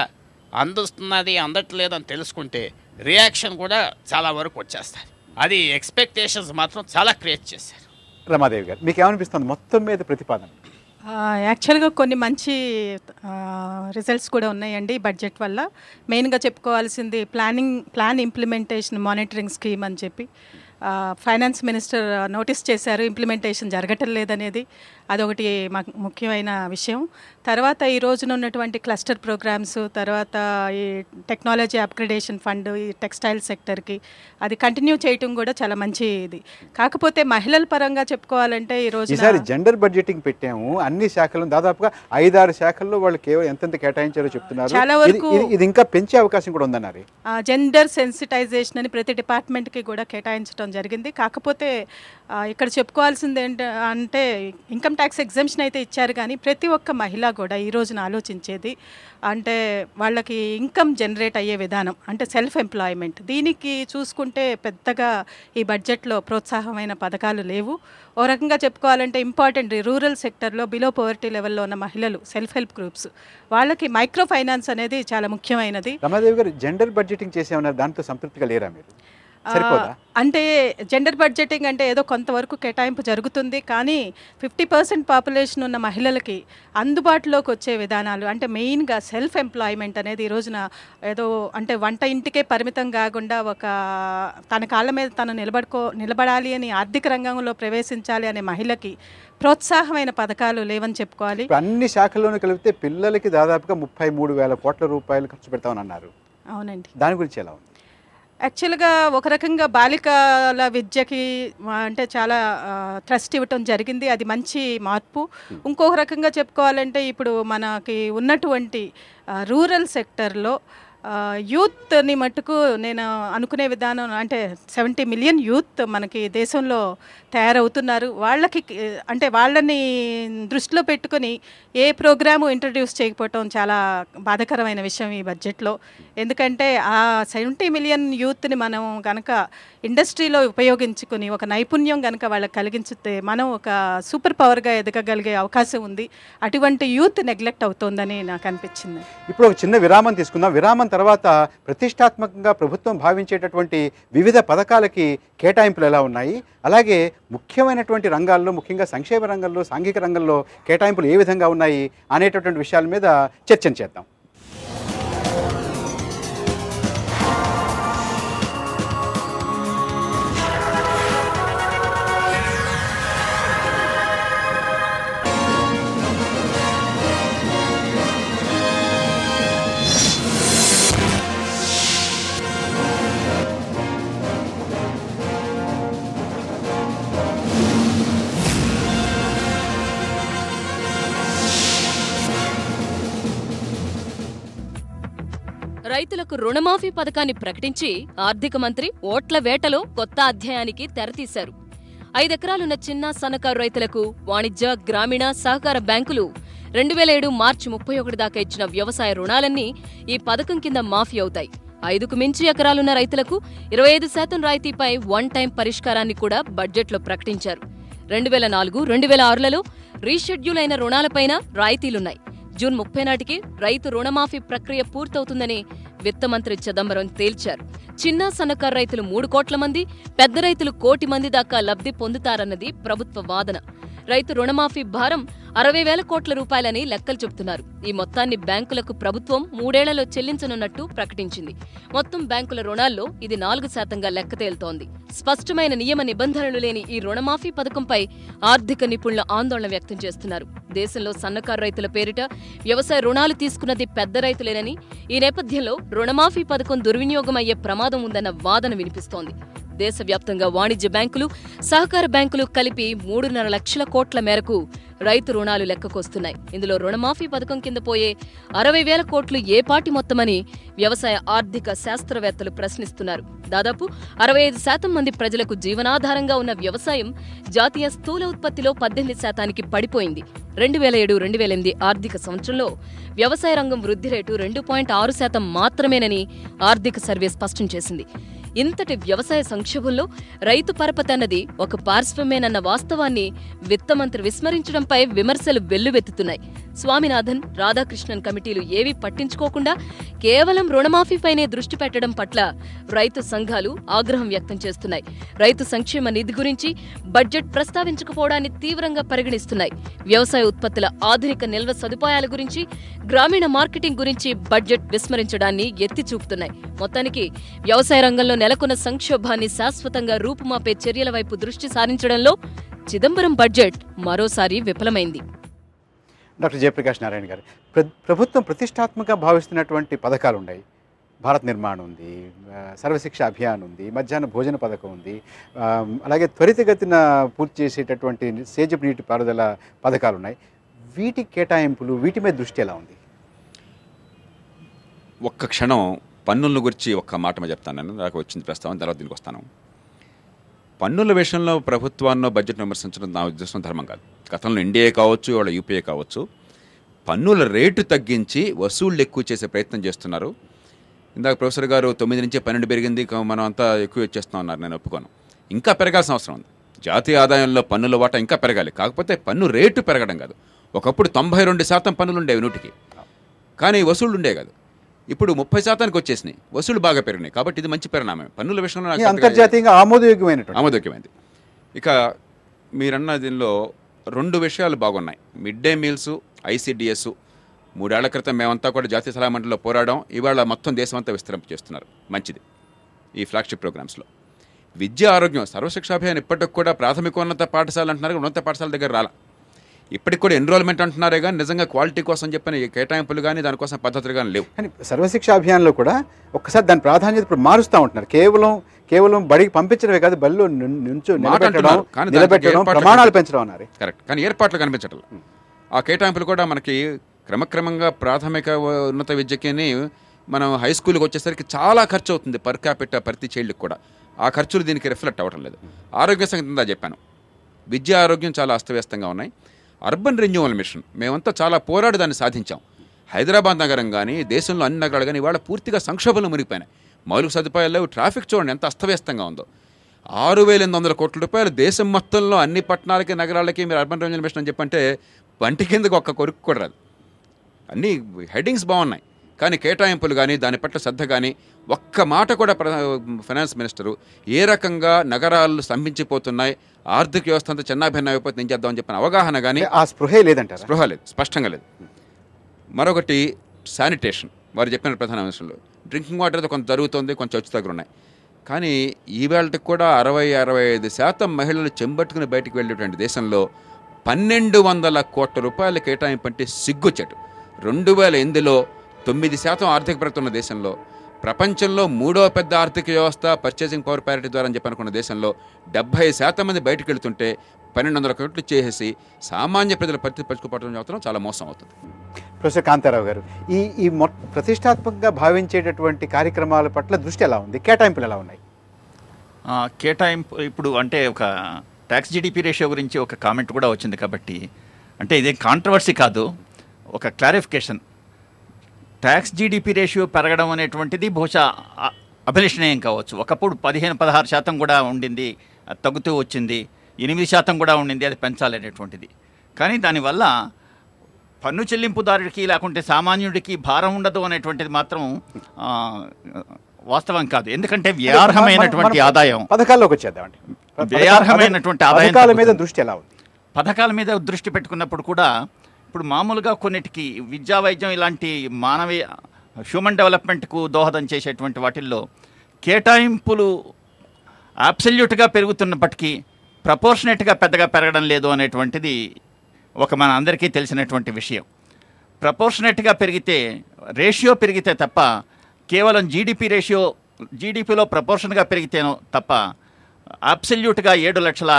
అందుతున్నది అందట్లేదు అని తెలుసుకుంటే రియాక్షన్ కూడా చాలా వరకు వచ్చేస్తారు అది ఎక్స్పెక్టేషన్స్ మాత్రం చాలా క్రియేట్ చేశారు రమాదేవి గారు మీకు ఏమనిపిస్తుంది మొత్తం మీద ప్రతిపాదన యాక్చువల్గా కొన్ని మంచి రిజల్ట్స్ కూడా ఉన్నాయండి బడ్జెట్ వల్ల మెయిన్గా చెప్పుకోవాల్సింది planning plan implementation monitoring scheme అని చెప్పి ఫైనాన్స్ మినిస్టర్ నోటీస్ చేశారు ఇంప్లిమెంటేషన్ జరగటం లేదనేది అదొకటి ముఖ్యమైన విషయం తర్వాత ఈ రోజున ఉన్నటువంటి క్లస్టర్ ప్రోగ్రామ్స్ తర్వాత ఈ టెక్నాలజీ అప్గ్రేడేషన్ ఫండ్ ఈ టెక్స్టైల్ సెక్టర్కి అది కంటిన్యూ చేయటం కూడా చాలా మంచి ఇది కాకపోతే మహిళల పరంగా చెప్పుకోవాలంటే ఈ రోజు జెండర్ బడ్జెటింగ్ పెట్టాము అన్ని శాఖలు దాదాపుగా ఐదారు శాఖల్లో వాళ్ళు కేవలం ఎంతెంత కేటాయించారో చెప్తున్నారు చాలా వరకు ఇది ఇంకా పెంచే అవకాశం కూడా ఉందన్నారు జెండర్ సెన్సిటైజేషన్ అని ప్రతి డిపార్ట్మెంట్కి కూడా కేటాయించడం జరిగింది కాకపోతే ఇక్కడ చెప్పుకోవాల్సింది ఏంటంటే ఇన్కమ్ ట్యాక్స్ ఎగ్జామ్షన్ అయితే ఇచ్చారు కానీ ప్రతి ఒక్క మహిళ కూడా ఈ రోజున ఆలోచించేది అంటే వాళ్ళకి ఇన్కమ్ జనరేట్ అయ్యే విధానం అంటే సెల్ఫ్ ఎంప్లాయ్మెంట్ దీనికి చూసుకుంటే పెద్దగా ఈ బడ్జెట్లో ప్రోత్సాహమైన పథకాలు లేవు ఓ రకంగా చెప్పుకోవాలంటే ఇంపార్టెంట్ రూరల్ సెక్టర్లో బిలో పవర్టీ లెవెల్లో ఉన్న మహిళలు సెల్ఫ్ హెల్ప్ గ్రూప్స్ వాళ్ళకి మైక్రో ఫైనాన్స్ అనేది చాలా ముఖ్యమైనది రమాదేవి గారు జెండర్ బడ్జెటింగ్ చేసేమన్నారు దాంతో సంతృప్తిగా లేరా మీరు అంటే జెండర్ బడ్జెటింగ్ అంటే ఏదో కొంతవరకు కేటాయింపు జరుగుతుంది కానీ ఫిఫ్టీ పర్సెంట్ పాపులేషన్ ఉన్న మహిళలకి అందుబాటులోకి వచ్చే విధానాలు అంటే మెయిన్గా సెల్ఫ్ ఎంప్లాయ్మెంట్ అనేది ఈ రోజున ఏదో అంటే వంట ఇంటికే పరిమితం కాకుండా ఒక తన కాళ్ళ మీద తను నిలబడుకో నిలబడాలి అని ఆర్థిక రంగంలో ప్రవేశించాలి అనే మహిళకి ప్రోత్సాహమైన పథకాలు లేవని చెప్పుకోవాలి అన్ని శాఖల్లోనూ కలిపితే పిల్లలకి దాదాపుగా ముప్పై మూడు వేల కోట్ల రూపాయలు ఖర్చు పెడతామని అన్నారు అవునండి దాని గురించి ఎలా ఉంది యాక్చువల్గా ఒక రకంగా బాలికల విద్యకి అంటే చాలా ట్రస్ట్ ఇవ్వటం జరిగింది అది మంచి మార్పు hmm. ఇంకొక రకంగా చెప్పుకోవాలంటే ఇప్పుడు మనకి ఉన్నటువంటి రూరల్ సెక్టర్లో యూత్ని మట్టుకు నేను అనుకునే విధానం అంటే సెవెంటీ మిలియన్ యూత్ మనకి దేశంలో తయారవుతున్నారు వాళ్ళకి అంటే వాళ్ళని దృష్టిలో పెట్టుకొని ఏ ప్రోగ్రాము ఇంట్రడ్యూస్ చేయకపోవటం చాలా బాధకరమైన విషయం ఈ బడ్జెట్లో ఎందుకంటే ఆ సెవెంటీ మిలియన్ యూత్ని మనం కనుక ఇండస్ట్రీలో ఉపయోగించుకుని ఒక నైపుణ్యం కనుక వాళ్ళకి కలిగించితే మనం ఒక సూపర్ పవర్గా ఎదగగలిగే అవకాశం ఉంది అటువంటి యూత్ నెగ్లెక్ట్ అవుతోందని నాకు అనిపించింది ఇప్పుడు ఒక చిన్న విరామం తీసుకుందాం విరామం తర్వాత ప్రతిష్టాత్మకంగా ప్రభుత్వం భావించేటటువంటి వివిధ పథకాలకి కేటాయింపులు ఎలా ఉన్నాయి అలాగే ముఖ్యమైనటువంటి రంగాల్లో ముఖ్యంగా సంక్షేమ రంగంలో సాంఘిక రంగంలో కేటాయింపులు ఏ విధంగా ఉన్నాయి అనేటటువంటి విషయాల మీద చర్చను చేద్దాం రైతులకు రుణమాఫీ పథకాన్ని ప్రకటించి ఆర్థిక మంత్రి ఓట్ల వేటలో కొత్త అధ్యాయానికి తెరతీశారు ఐదెకరాలున్న చిన్న సన్నకారు రైతులకు వాణిజ్య గ్రామీణ సహకార బ్యాంకులు రెండు వేల ఏడు మార్చి ముప్పై ఒకటి దాకా ఇచ్చిన వ్యవసాయ రుణాలన్నీ ఈ పథకం కింద మాఫీ అవుతాయి ఐదుకు మించి ఎకరాలున్న రైతులకు ఇరవై ఐదు శాతం రాయితీపై వన్ టైం పరిష్కారాన్ని కూడా బడ్జెట్లో ప్రకటించారు రెండు వేల నాలుగు రెండు వేల ఆరులలో రీషెడ్యూల్ అయిన రుణాలపైన రాయితీలున్నాయి జూన్ ముప్పై నాటికి రైతు రుణమాఫీ ప్రక్రియ పూర్తవుతుందని విత్త మంత్రి చిదంబరం తేల్చారు చిన్న సన్నకారు రైతులు మూడు కోట్ల మంది పెద్ద రైతులు కోటి మంది దాకా లబ్ధి పొందుతారన్నది ప్రభుత్వ వాదన రైతు రుణమాఫీ భారం అరవై వేల కోట్ల రూపాయలని లెక్కలు చెబుతున్నారు ఈ మొత్తాన్ని బ్యాంకులకు ప్రభుత్వం మూడేళ్లలో చెల్లించనున్నట్టు ప్రకటించింది మొత్తం బ్యాంకుల రుణాల్లో ఇది నాలుగు శాతంగా లెక్క తేలుతోంది స్పష్టమైన నియమ నిబంధనలు లేని ఈ రుణమాఫీ పథకంపై ఆర్థిక నిపుణులు ఆందోళన వ్యక్తం చేస్తున్నారు దేశంలో సన్నకారు రైతుల పేరిట వ్యవసాయ రుణాలు తీసుకున్నది పెద్ద రైతులేనని ఈ నేపథ్యంలో రుణమాఫీ పథకం దుర్వినియోగమయ్యే ప్రమాదం ఉందన్న వాదన వినిపిస్తోంది దేశవ్యాప్తంగా వాణిజ్య బ్యాంకులు సహకార బ్యాంకులు కలిపి మూడున్నర లక్షల కోట్ల మేరకు రైతు రుణాలు లెక్కకొస్తున్నాయి ఇందులో రుణమాఫీ పథకం కింద పోయే అరవై వేల కోట్లు ఏపాటి మొత్తమని వ్యవసాయ ఆర్థిక శాస్త్రవేత్తలు ప్రశ్నిస్తున్నారు దాదాపు అరవై ఐదు శాతం మంది ప్రజలకు జీవనాధారంగా ఉన్న వ్యవసాయం జాతీయ స్థూల ఉత్పత్తిలో పద్దెనిమిది శాతానికి పడిపోయింది రెండు వేల ఏడు రెండు వేల ఎనిమిది ఆర్థిక సంవత్సరంలో వ్యవసాయ రంగం వృద్ధి రేటు రెండు పాయింట్ ఆరు శాతం మాత్రమేనని ఆర్థిక సర్వే స్పష్టం చేసింది ఇంతటి వ్యవసాయ సంక్షోభంలో రైతు పరపతన్నది ఒక పార్శ్వమేనన్న వాస్తవాన్ని విత్తమంత్రి విస్మరించడంపై విమర్శలు వెల్లువెత్తుతున్నాయి స్వామినాథన్ రాధాకృష్ణన్ కమిటీలు ఏవీ పట్టించుకోకుండా కేవలం రుణమాఫీపైనే దృష్టి పెట్టడం పట్ల రైతు సంఘాలు ఆగ్రహం వ్యక్తం చేస్తున్నాయి రైతు సంక్షేమ నిధి గురించి బడ్జెట్ ప్రస్తావించకపోవడాన్ని తీవ్రంగా పరిగణిస్తున్నాయి వ్యవసాయ ఉత్పత్తుల ఆధునిక నిల్వ సదుపాయాల గురించి గ్రామీణ మార్కెటింగ్ గురించి బడ్జెట్ విస్మరించడాన్ని ఎత్తి చూపుతున్నాయి మొత్తానికి వ్యవసాయ రంగంలో నెలకొన్న సంక్షోభాన్ని శాశ్వతంగా రూపుమాపే చర్యల వైపు దృష్టి సారించడంలో చిదంబరం బడ్జెట్ మరోసారి విఫలమైంది డాక్టర్ జయప్రకాష్ నారాయణ గారు ప్రభుత్వం ప్రతిష్టాత్మక భావిస్తున్నటువంటి పథకాలు ఉన్నాయి భారత్ నిర్మాణం ఉంది సర్వశిక్ష అభియాన్ ఉంది మధ్యాహ్న భోజన పథకం ఉంది అలాగే త్వరితగతిన పూర్తి చేసేటటువంటి సేజపు నీటి పారుదల పథకాలు ఉన్నాయి వీటి కేటాయింపులు వీటి మీద దృష్టి ఎలా ఉంది ఒక్క క్షణం పన్నుల గురించి ఒక్క మాట చెప్తాను నేను నాకు వచ్చింది ప్రస్తావన తర్వాత దీనికి వస్తాను పన్నుల విషయంలో ప్రభుత్వాన్నో బడ్జెట్ విమర్శించడం నా ఉద్దేశం ధర్మం కాదు గతంలో ఎన్డీఏ కావచ్చు ఇవాళ యూపీఏ కావచ్చు పన్నుల రేటు తగ్గించి వసూళ్ళు ఎక్కువ చేసే ప్రయత్నం చేస్తున్నారు ఇందాక ప్రొఫెసర్ గారు తొమ్మిది నుంచి పన్నెండు పెరిగింది మనం అంతా ఎక్కువ ఇచ్చేస్తా ఉన్నారు నేను ఒప్పుకోను ఇంకా పెరగాల్సిన అవసరం ఉంది జాతీయ ఆదాయంలో పన్నుల వాటా ఇంకా పెరగాలి కాకపోతే పన్ను రేటు పెరగడం కాదు ఒకప్పుడు తొంభై రెండు శాతం పన్నులు ఉండేవి నూటికి కానీ వసూళ్ళు ఉండేవి కాదు ఇప్పుడు ముప్పై శాతానికి వచ్చేసినాయి వసూలు బాగా పెరిగినాయి కాబట్టి ఇది మంచి పరిణామం పన్నుల విషయంలో అంతర్జాతీయంగా ఆమోదయోగ్యమైనటువంటి ఆమోదయోగ్యమైంది ఇక మీరన్న దీనిలో రెండు విషయాలు బాగున్నాయి మిడ్ డే మీల్స్ ఐసీడిఎస్ మూడేళ్ల క్రితం మేమంతా కూడా జాతీయ సలహా మండలిలో పోరాడడం ఇవాళ మొత్తం దేశమంతా విస్తరింప చేస్తున్నారు మంచిది ఈ ఫ్లాగ్షిప్ ప్రోగ్రామ్స్లో విద్య ఆరోగ్యం అభియాన్ ఇప్పటికి కూడా ప్రాథమికోన్నత పాఠశాల అంటున్నారు ఉన్నత పాఠశాల దగ్గర రాలా ఇప్పటికి కూడా ఎన్రోల్మెంట్ అంటున్నారే కానీ నిజంగా క్వాలిటీ కోసం చెప్పిన కేటాయింపులు కానీ దానికోసం పద్ధతులు కానీ లేవు కానీ సర్వశిక్ష అభియాన్లో కూడా ఒక్కసారి దాని ప్రాధాన్యత ఇప్పుడు మారుస్తూ ఉంటున్నారు కేవలం కేవలం బడికి పంపించడమే కాదు బడిలో నుంచో నిలబెట్టడం ప్రమాణాలు పెంచడం అన్నారు కరెక్ట్ కానీ ఏర్పాట్లు కనిపించడం ఆ కేటాయింపులు కూడా మనకి క్రమక్రమంగా ప్రాథమిక ఉన్నత విద్యకిని మనం హై స్కూల్కి వచ్చేసరికి చాలా ఖర్చు అవుతుంది పర్ క్యాపిట ప్రతి చైల్డ్కి కూడా ఆ ఖర్చులు దీనికి రిఫ్లెక్ట్ అవ్వడం లేదు ఆరోగ్య సంగతి చెప్పాను విద్య ఆరోగ్యం చాలా అస్తవ్యస్తంగా ఉన్నాయి అర్బన్ రెన్యూవల్ మిషన్ మేమంతా చాలా పోరాడి దాన్ని సాధించాం హైదరాబాద్ నగరం కానీ దేశంలో అన్ని నగరాలు కానీ ఇవాళ పూర్తిగా సంక్షోభంలో మునిగిపోయినాయి మౌలిక సదుపాయాల్లో ట్రాఫిక్ చూడండి ఎంత అస్తవ్యస్తంగా ఉందో ఆరు వేల ఎనిమిది వందల కోట్ల రూపాయలు దేశం మొత్తంలో అన్ని పట్టణాలకి నగరాలకి మీరు అర్బన్ రెన్యూవల్ మిషన్ అని చెప్పంటే వంటి కిందకు ఒక్క కొరుకు కూడా అన్నీ హెడ్డింగ్స్ బాగున్నాయి కానీ కేటాయింపులు కానీ దాని పట్ల శ్రద్ధ కానీ ఒక్క మాట కూడా ఫైనాన్స్ మినిస్టరు ఏ రకంగా నగరాలు స్తంభించిపోతున్నాయి ఆర్థిక వ్యవస్థ అంతా చిన్నాభిన్నం అయిపోతుంది ఏం చేద్దామని చెప్పిన అవగాహన కానీ ఆ స్పృహే లేదంట స్పృహ లేదు స్పష్టంగా లేదు మరొకటి శానిటేషన్ వారు చెప్పిన ప్రధాన అంశంలో డ్రింకింగ్ వాటర్ కొంత జరుగుతుంది కొంచెం వచ్చి దగ్గర ఉన్నాయి కానీ ఈవేళకి కూడా అరవై అరవై ఐదు శాతం మహిళలు చెంబట్టుకుని బయటకు వెళ్ళేటువంటి దేశంలో పన్నెండు వందల కోట్ల రూపాయల కేటాయింపు అంటే సిగ్గుచెట్టు రెండు వేల ఎనిమిదిలో తొమ్మిది శాతం ఆర్థిక ప్రగతి ఉన్న దేశంలో ప్రపంచంలో మూడో పెద్ద ఆర్థిక వ్యవస్థ పర్చేసింగ్ పవర్ ప్యారిటీ ద్వారా అని చెప్పనుకున్న దేశంలో డెబ్బై శాతం మంది బయటకు వెళ్తుంటే పన్నెండు వందల కోట్లు చేసేసి సామాన్య ప్రజల పరిస్థితి పరుచుకోవడం మాత్రం చాలా మోసం అవుతుంది ప్రొఫెసర్ కాంతారావు గారు ఈ ఈ ప్రతిష్టాత్మకంగా భావించేటటువంటి కార్యక్రమాల పట్ల దృష్టి ఎలా ఉంది కేటాయింపులు ఎలా ఉన్నాయి కేటాయింపు ఇప్పుడు అంటే ఒక ట్యాక్స్ జీడిపి రేషియో గురించి ఒక కామెంట్ కూడా వచ్చింది కాబట్టి అంటే ఇదే కాంట్రవర్సీ కాదు ఒక క్లారిఫికేషన్ ట్యాక్స్ జీడిపి రేషియో పెరగడం అనేటువంటిది బహుశా అభిలషణీయం కావచ్చు ఒకప్పుడు పదిహేను పదహారు శాతం కూడా ఉండింది తగ్గుతూ వచ్చింది ఎనిమిది శాతం కూడా ఉండింది అది పెంచాలనేటువంటిది కానీ దానివల్ల పన్ను చెల్లింపుదారుడికి లేకుంటే సామాన్యుడికి భారం ఉండదు అనేటువంటిది మాత్రం వాస్తవం కాదు ఎందుకంటే వ్యార్హమైనటువంటి ఆదాయం పథకాల్లోకి వచ్చేద్దామండి వ్యార్హమైనటువంటి ఆదాయం మీద దృష్టి ఎలా ఉంది పథకాల మీద దృష్టి పెట్టుకున్నప్పుడు కూడా ఇప్పుడు మామూలుగా కొన్నిటికి విద్యా వైద్యం ఇలాంటి మానవీయ హ్యూమన్ డెవలప్మెంట్కు దోహదం చేసేటువంటి వాటిల్లో కేటాయింపులు అబ్సల్యూట్గా పెరుగుతున్నప్పటికీ ప్రపోర్షనేట్గా పెద్దగా పెరగడం లేదు అనేటువంటిది ఒక మన అందరికీ తెలిసినటువంటి విషయం ప్రపోర్షనేట్గా పెరిగితే రేషియో పెరిగితే తప్ప కేవలం జీడిపి రేషియో జీడిపిలో ప్రపోర్షన్గా పెరిగితేనో తప్ప అబ్సల్యూట్గా ఏడు లక్షల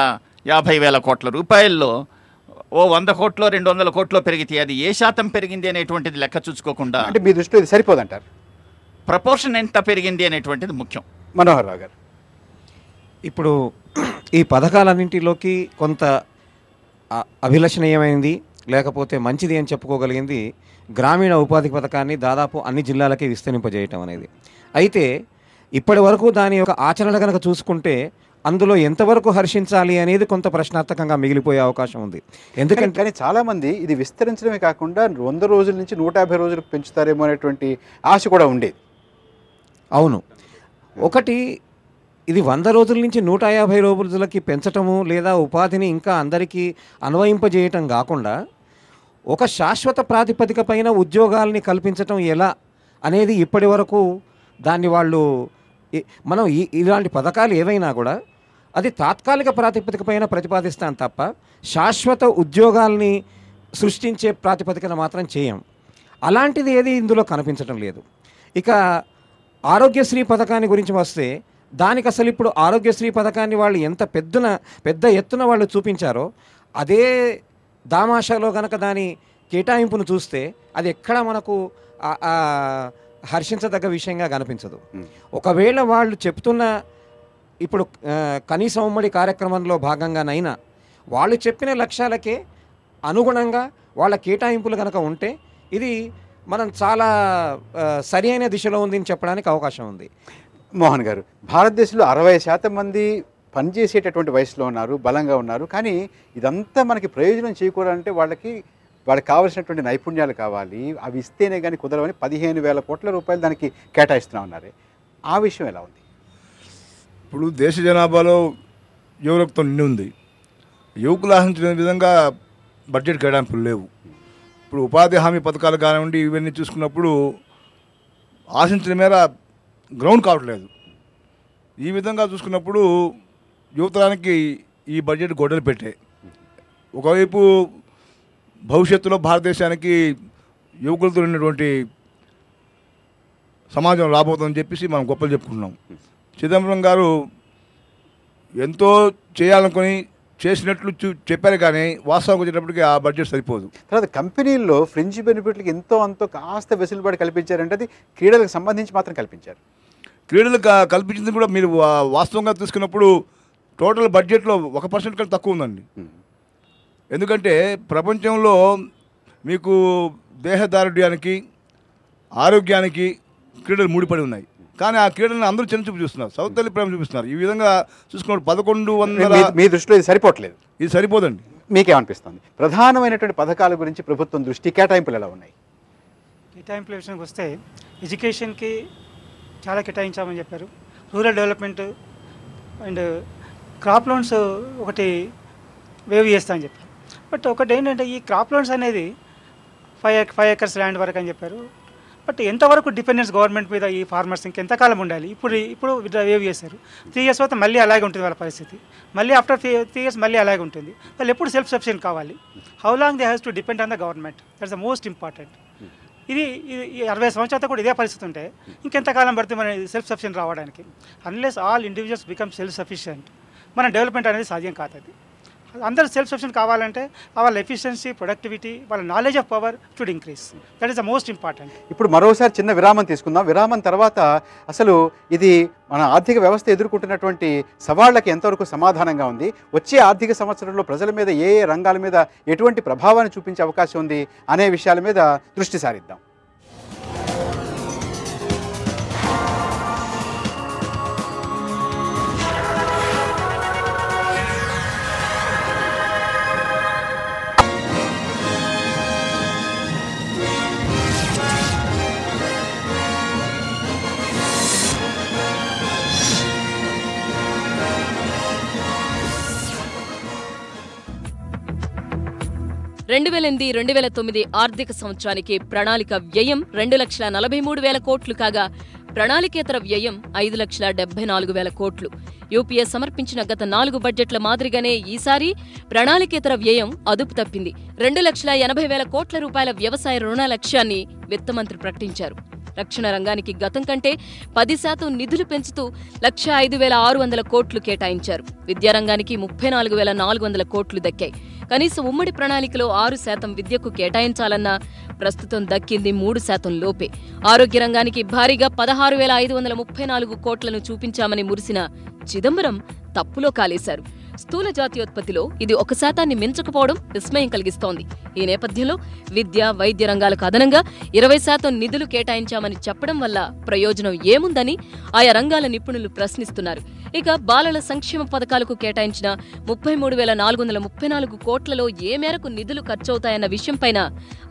యాభై వేల కోట్ల రూపాయల్లో ఓ వంద కోట్లో రెండు వందల కోట్లో పెరిగితే అది ఏ శాతం పెరిగింది అనేటువంటిది లెక్క చూసుకోకుండా అంటే మీ దృష్టిలో ఇది సరిపోదంటారు ప్రపోర్షన్ ఎంత పెరిగింది అనేటువంటిది ముఖ్యం మనోహర్ రావు గారు ఇప్పుడు ఈ పథకాలన్నింటిలోకి కొంత అభిలషణీయమైంది లేకపోతే మంచిది అని చెప్పుకోగలిగింది గ్రామీణ ఉపాధి పథకాన్ని దాదాపు అన్ని జిల్లాలకే విస్తరింపజేయటం అనేది అయితే ఇప్పటి వరకు దాని యొక్క ఆచరణ కనుక చూసుకుంటే అందులో ఎంతవరకు హర్షించాలి అనేది కొంత ప్రశ్నార్థకంగా మిగిలిపోయే అవకాశం ఉంది ఎందుకంటే కానీ చాలామంది ఇది విస్తరించడమే కాకుండా వంద రోజుల నుంచి నూట యాభై రోజులకు పెంచుతారేమో అనేటువంటి ఆశ కూడా ఉండేది అవును ఒకటి ఇది వంద రోజుల నుంచి నూట యాభై రోజులకి పెంచటము లేదా ఉపాధిని ఇంకా అందరికీ అన్వయింపజేయటం కాకుండా ఒక శాశ్వత ప్రాతిపదిక పైన ఉద్యోగాల్ని కల్పించటం ఎలా అనేది ఇప్పటి వరకు దాన్ని వాళ్ళు మనం ఇలాంటి పథకాలు ఏవైనా కూడా అది తాత్కాలిక ప్రాతిపదికపైన ప్రతిపాదిస్తాను తప్ప శాశ్వత ఉద్యోగాల్ని సృష్టించే ప్రాతిపదికన మాత్రం చేయం అలాంటిది ఏది ఇందులో కనిపించడం లేదు ఇక ఆరోగ్యశ్రీ పథకాన్ని గురించి వస్తే దానికి అసలు ఇప్పుడు ఆరోగ్యశ్రీ పథకాన్ని వాళ్ళు ఎంత పెద్దన పెద్ద ఎత్తున వాళ్ళు చూపించారో అదే దామాషాలో కనుక దాని కేటాయింపును చూస్తే అది ఎక్కడ మనకు హర్షించదగ్గ విషయంగా కనిపించదు ఒకవేళ వాళ్ళు చెప్తున్న ఇప్పుడు కనీస ఉమ్మడి కార్యక్రమంలో భాగంగానైనా వాళ్ళు చెప్పిన లక్ష్యాలకే అనుగుణంగా వాళ్ళ కేటాయింపులు కనుక ఉంటే ఇది మనం చాలా సరి అయిన దిశలో ఉందని చెప్పడానికి అవకాశం ఉంది మోహన్ గారు భారతదేశంలో అరవై శాతం మంది పనిచేసేటటువంటి వయసులో ఉన్నారు బలంగా ఉన్నారు కానీ ఇదంతా మనకి ప్రయోజనం చేయకూడాలంటే వాళ్ళకి వాళ్ళకి కావాల్సినటువంటి నైపుణ్యాలు కావాలి అవి ఇస్తేనే కానీ కుదరవని పదిహేను వేల కోట్ల రూపాయలు దానికి కేటాయిస్తున్నా ఉన్నారు ఆ విషయం ఎలా ఉంది ఇప్పుడు దేశ జనాభాలో యువరక్తం నిండి ఉంది యువకులు ఆశించిన విధంగా బడ్జెట్ కేటాయింపులు లేవు ఇప్పుడు ఉపాధి హామీ పథకాలు కానివ్వండి ఇవన్నీ చూసుకున్నప్పుడు ఆశించిన మేర గ్రౌండ్ కావట్లేదు ఈ విధంగా చూసుకున్నప్పుడు యువతరానికి ఈ బడ్జెట్ గొడవలు పెట్టే ఒకవైపు భవిష్యత్తులో భారతదేశానికి యువకులతో ఉన్నటువంటి సమాజం రాబోతుందని చెప్పేసి మనం గొప్పలు చెప్పుకుంటున్నాం చిదంబరం గారు ఎంతో చేయాలనుకుని చేసినట్లు చెప్పారు కానీ వాస్తవం వచ్చేటప్పటికి ఆ బడ్జెట్ సరిపోదు తర్వాత కంపెనీల్లో ఫ్రెంచి బెనిఫిట్లకు ఎంతో అంతో కాస్త వెసులుబాటు కల్పించారంటే అది క్రీడలకు సంబంధించి మాత్రం కల్పించారు క్రీడలు కల్పించింది కూడా మీరు వాస్తవంగా తీసుకున్నప్పుడు టోటల్ బడ్జెట్లో ఒక పర్సెంట్ కంటే తక్కువ ఉందండి ఎందుకంటే ప్రపంచంలో మీకు దేహదారుడ్యానికి ఆరోగ్యానికి క్రీడలు ముడిపడి ఉన్నాయి కానీ ఆ క్రీడలను అందరూ చిన్న చూపు చూస్తున్నారు సౌత్ తల్లి ప్రేమ చూపిస్తున్నారు ఈ విధంగా చూసుకున్నప్పుడు పదకొండు వందల మీ దృష్టిలో ఇది సరిపోవట్లేదు ఇది సరిపోదండి మీకేమనిపిస్తుంది ప్రధానమైనటువంటి పథకాల గురించి ప్రభుత్వం దృష్టి కేటాయింపులు ఎలా ఉన్నాయి కేటాయింపుల విషయానికి వస్తే ఎడ్యుకేషన్కి చాలా కేటాయించామని చెప్పారు rural development and crop loans ఒకటి వేవ్ చేస్తామని చెప్పారు బట్ ఒకటి ఏంటంటే ఈ క్రాప్ లోన్స్ అనేది ఫైవ్ ఫైవ్ ఎకర్స్ ల్యాండ్ వరకు అని చెప్పారు బట్ ఎంతవరకు డిపెండెన్స్ గవర్నమెంట్ మీద ఈ ఫార్మర్స్ ఇంకెంతకాలం ఉండాలి ఇప్పుడు ఇప్పుడు వేవ్ చేశారు త్రీ ఇయర్స్ తర్వాత మళ్ళీ అలాగే ఉంటుంది వాళ్ళ పరిస్థితి మళ్ళీ ఆఫ్టర్ త్రీ త్రీ ఇయర్స్ మళ్ళీ అలాగే ఉంటుంది వాళ్ళు ఎప్పుడు సెల్ఫ్ సఫిషియన్ కావాలి how long they has to depend on the government that's the most important ఇది అరవై సంవత్సరాలతో కూడా ఇదే పరిస్థితి ఉంటే ఇంకెంతకాలం పడితే మన సెల్ఫ్ సఫిషియన్ రావడానికి unless all individuals become self sufficient మన డెవలప్మెంట్ అనేది సాధ్యం కాదు అది అందరూ సెల్ఫ్ సఫిషియెంట్ కావాలంటే వాళ్ళ ఎఫిషియన్సీ ప్రొడక్టివిటీ వాళ్ళ knowledge of power should increase that is the most important ఇప్పుడు మరోసారి చిన్న విరామం తీసుకుందాం విరామం తర్వాత అసలు ఇది మన ఆర్థిక వ్యవస్థ ఎదుర్కొంటున్నటువంటి సవాళ్లకు ఎంతవరకు సమాధానంగా ఉంది వచ్చే ఆర్థిక సంవత్సరంలో ప్రజల మీద ఏ ఏ రంగాల మీద ఎటువంటి ప్రభావాన్ని చూపించే అవకాశం ఉంది అనే విషయాల మీద దృష్టి సారిద్దాం రెండు వేల ఎనిమిది రెండు వేల తొమ్మిది ఆర్థిక సంవత్సరానికి ప్రణాళిక వ్యయం రెండు లక్షల నలభై మూడు వేల కోట్లు కాగా ప్రణాళికేతర వ్యయం ఐదు లక్షల డెబ్బై నాలుగు వేల కోట్లు యూపీఏ సమర్పించిన గత నాలుగు బడ్జెట్ల మాదిరిగానే ఈసారి ప్రణాళికేతర వ్యయం అదుపు తప్పింది రెండు లక్షల ఎనభై వేల కోట్ల రూపాయల వ్యవసాయ రుణ లక్ష్యాన్ని విత్తమంత్రి ప్రకటించారు రక్షణ రంగానికి గతం కంటే పది శాతం నిధులు పెంచుతూ లక్ష ఐదు వేల ఆరు వందల కోట్లు కేటాయించారు విద్యారంగానికి ముప్పై నాలుగు వేల నాలుగు వందల కోట్లు దక్కాయి కనీసం ఉమ్మడి ప్రణాళికలో ఆరు శాతం విద్యకు కేటాయించాలన్నా ప్రస్తుతం దక్కింది మూడు శాతం లోపే ఆరోగ్య రంగానికి భారీగా పదహారు వేల ఐదు వందల ముప్పై నాలుగు కోట్లను చూపించామని మురిసిన చిదంబరం తప్పులో కాలేశారు స్థూల జాతీయోత్పత్తిలో ఇది ఒక శాతాన్ని మించకపోవడం విస్మయం కలిగిస్తోంది ఈ నేపథ్యంలో విద్య వైద్య రంగాలకు అదనంగా ఇరవై శాతం నిధులు కేటాయించామని చెప్పడం వల్ల ప్రయోజనం ఏముందని ఆయా రంగాల నిపుణులు ప్రశ్నిస్తున్నారు ఇక బాలల సంక్షేమ పథకాలకు కేటాయించిన ముప్పై మూడు వేల నాలుగు వందల ముప్పై నాలుగు కోట్లలో ఏ మేరకు నిధులు ఖర్చవుతాయన్న విషయంపైన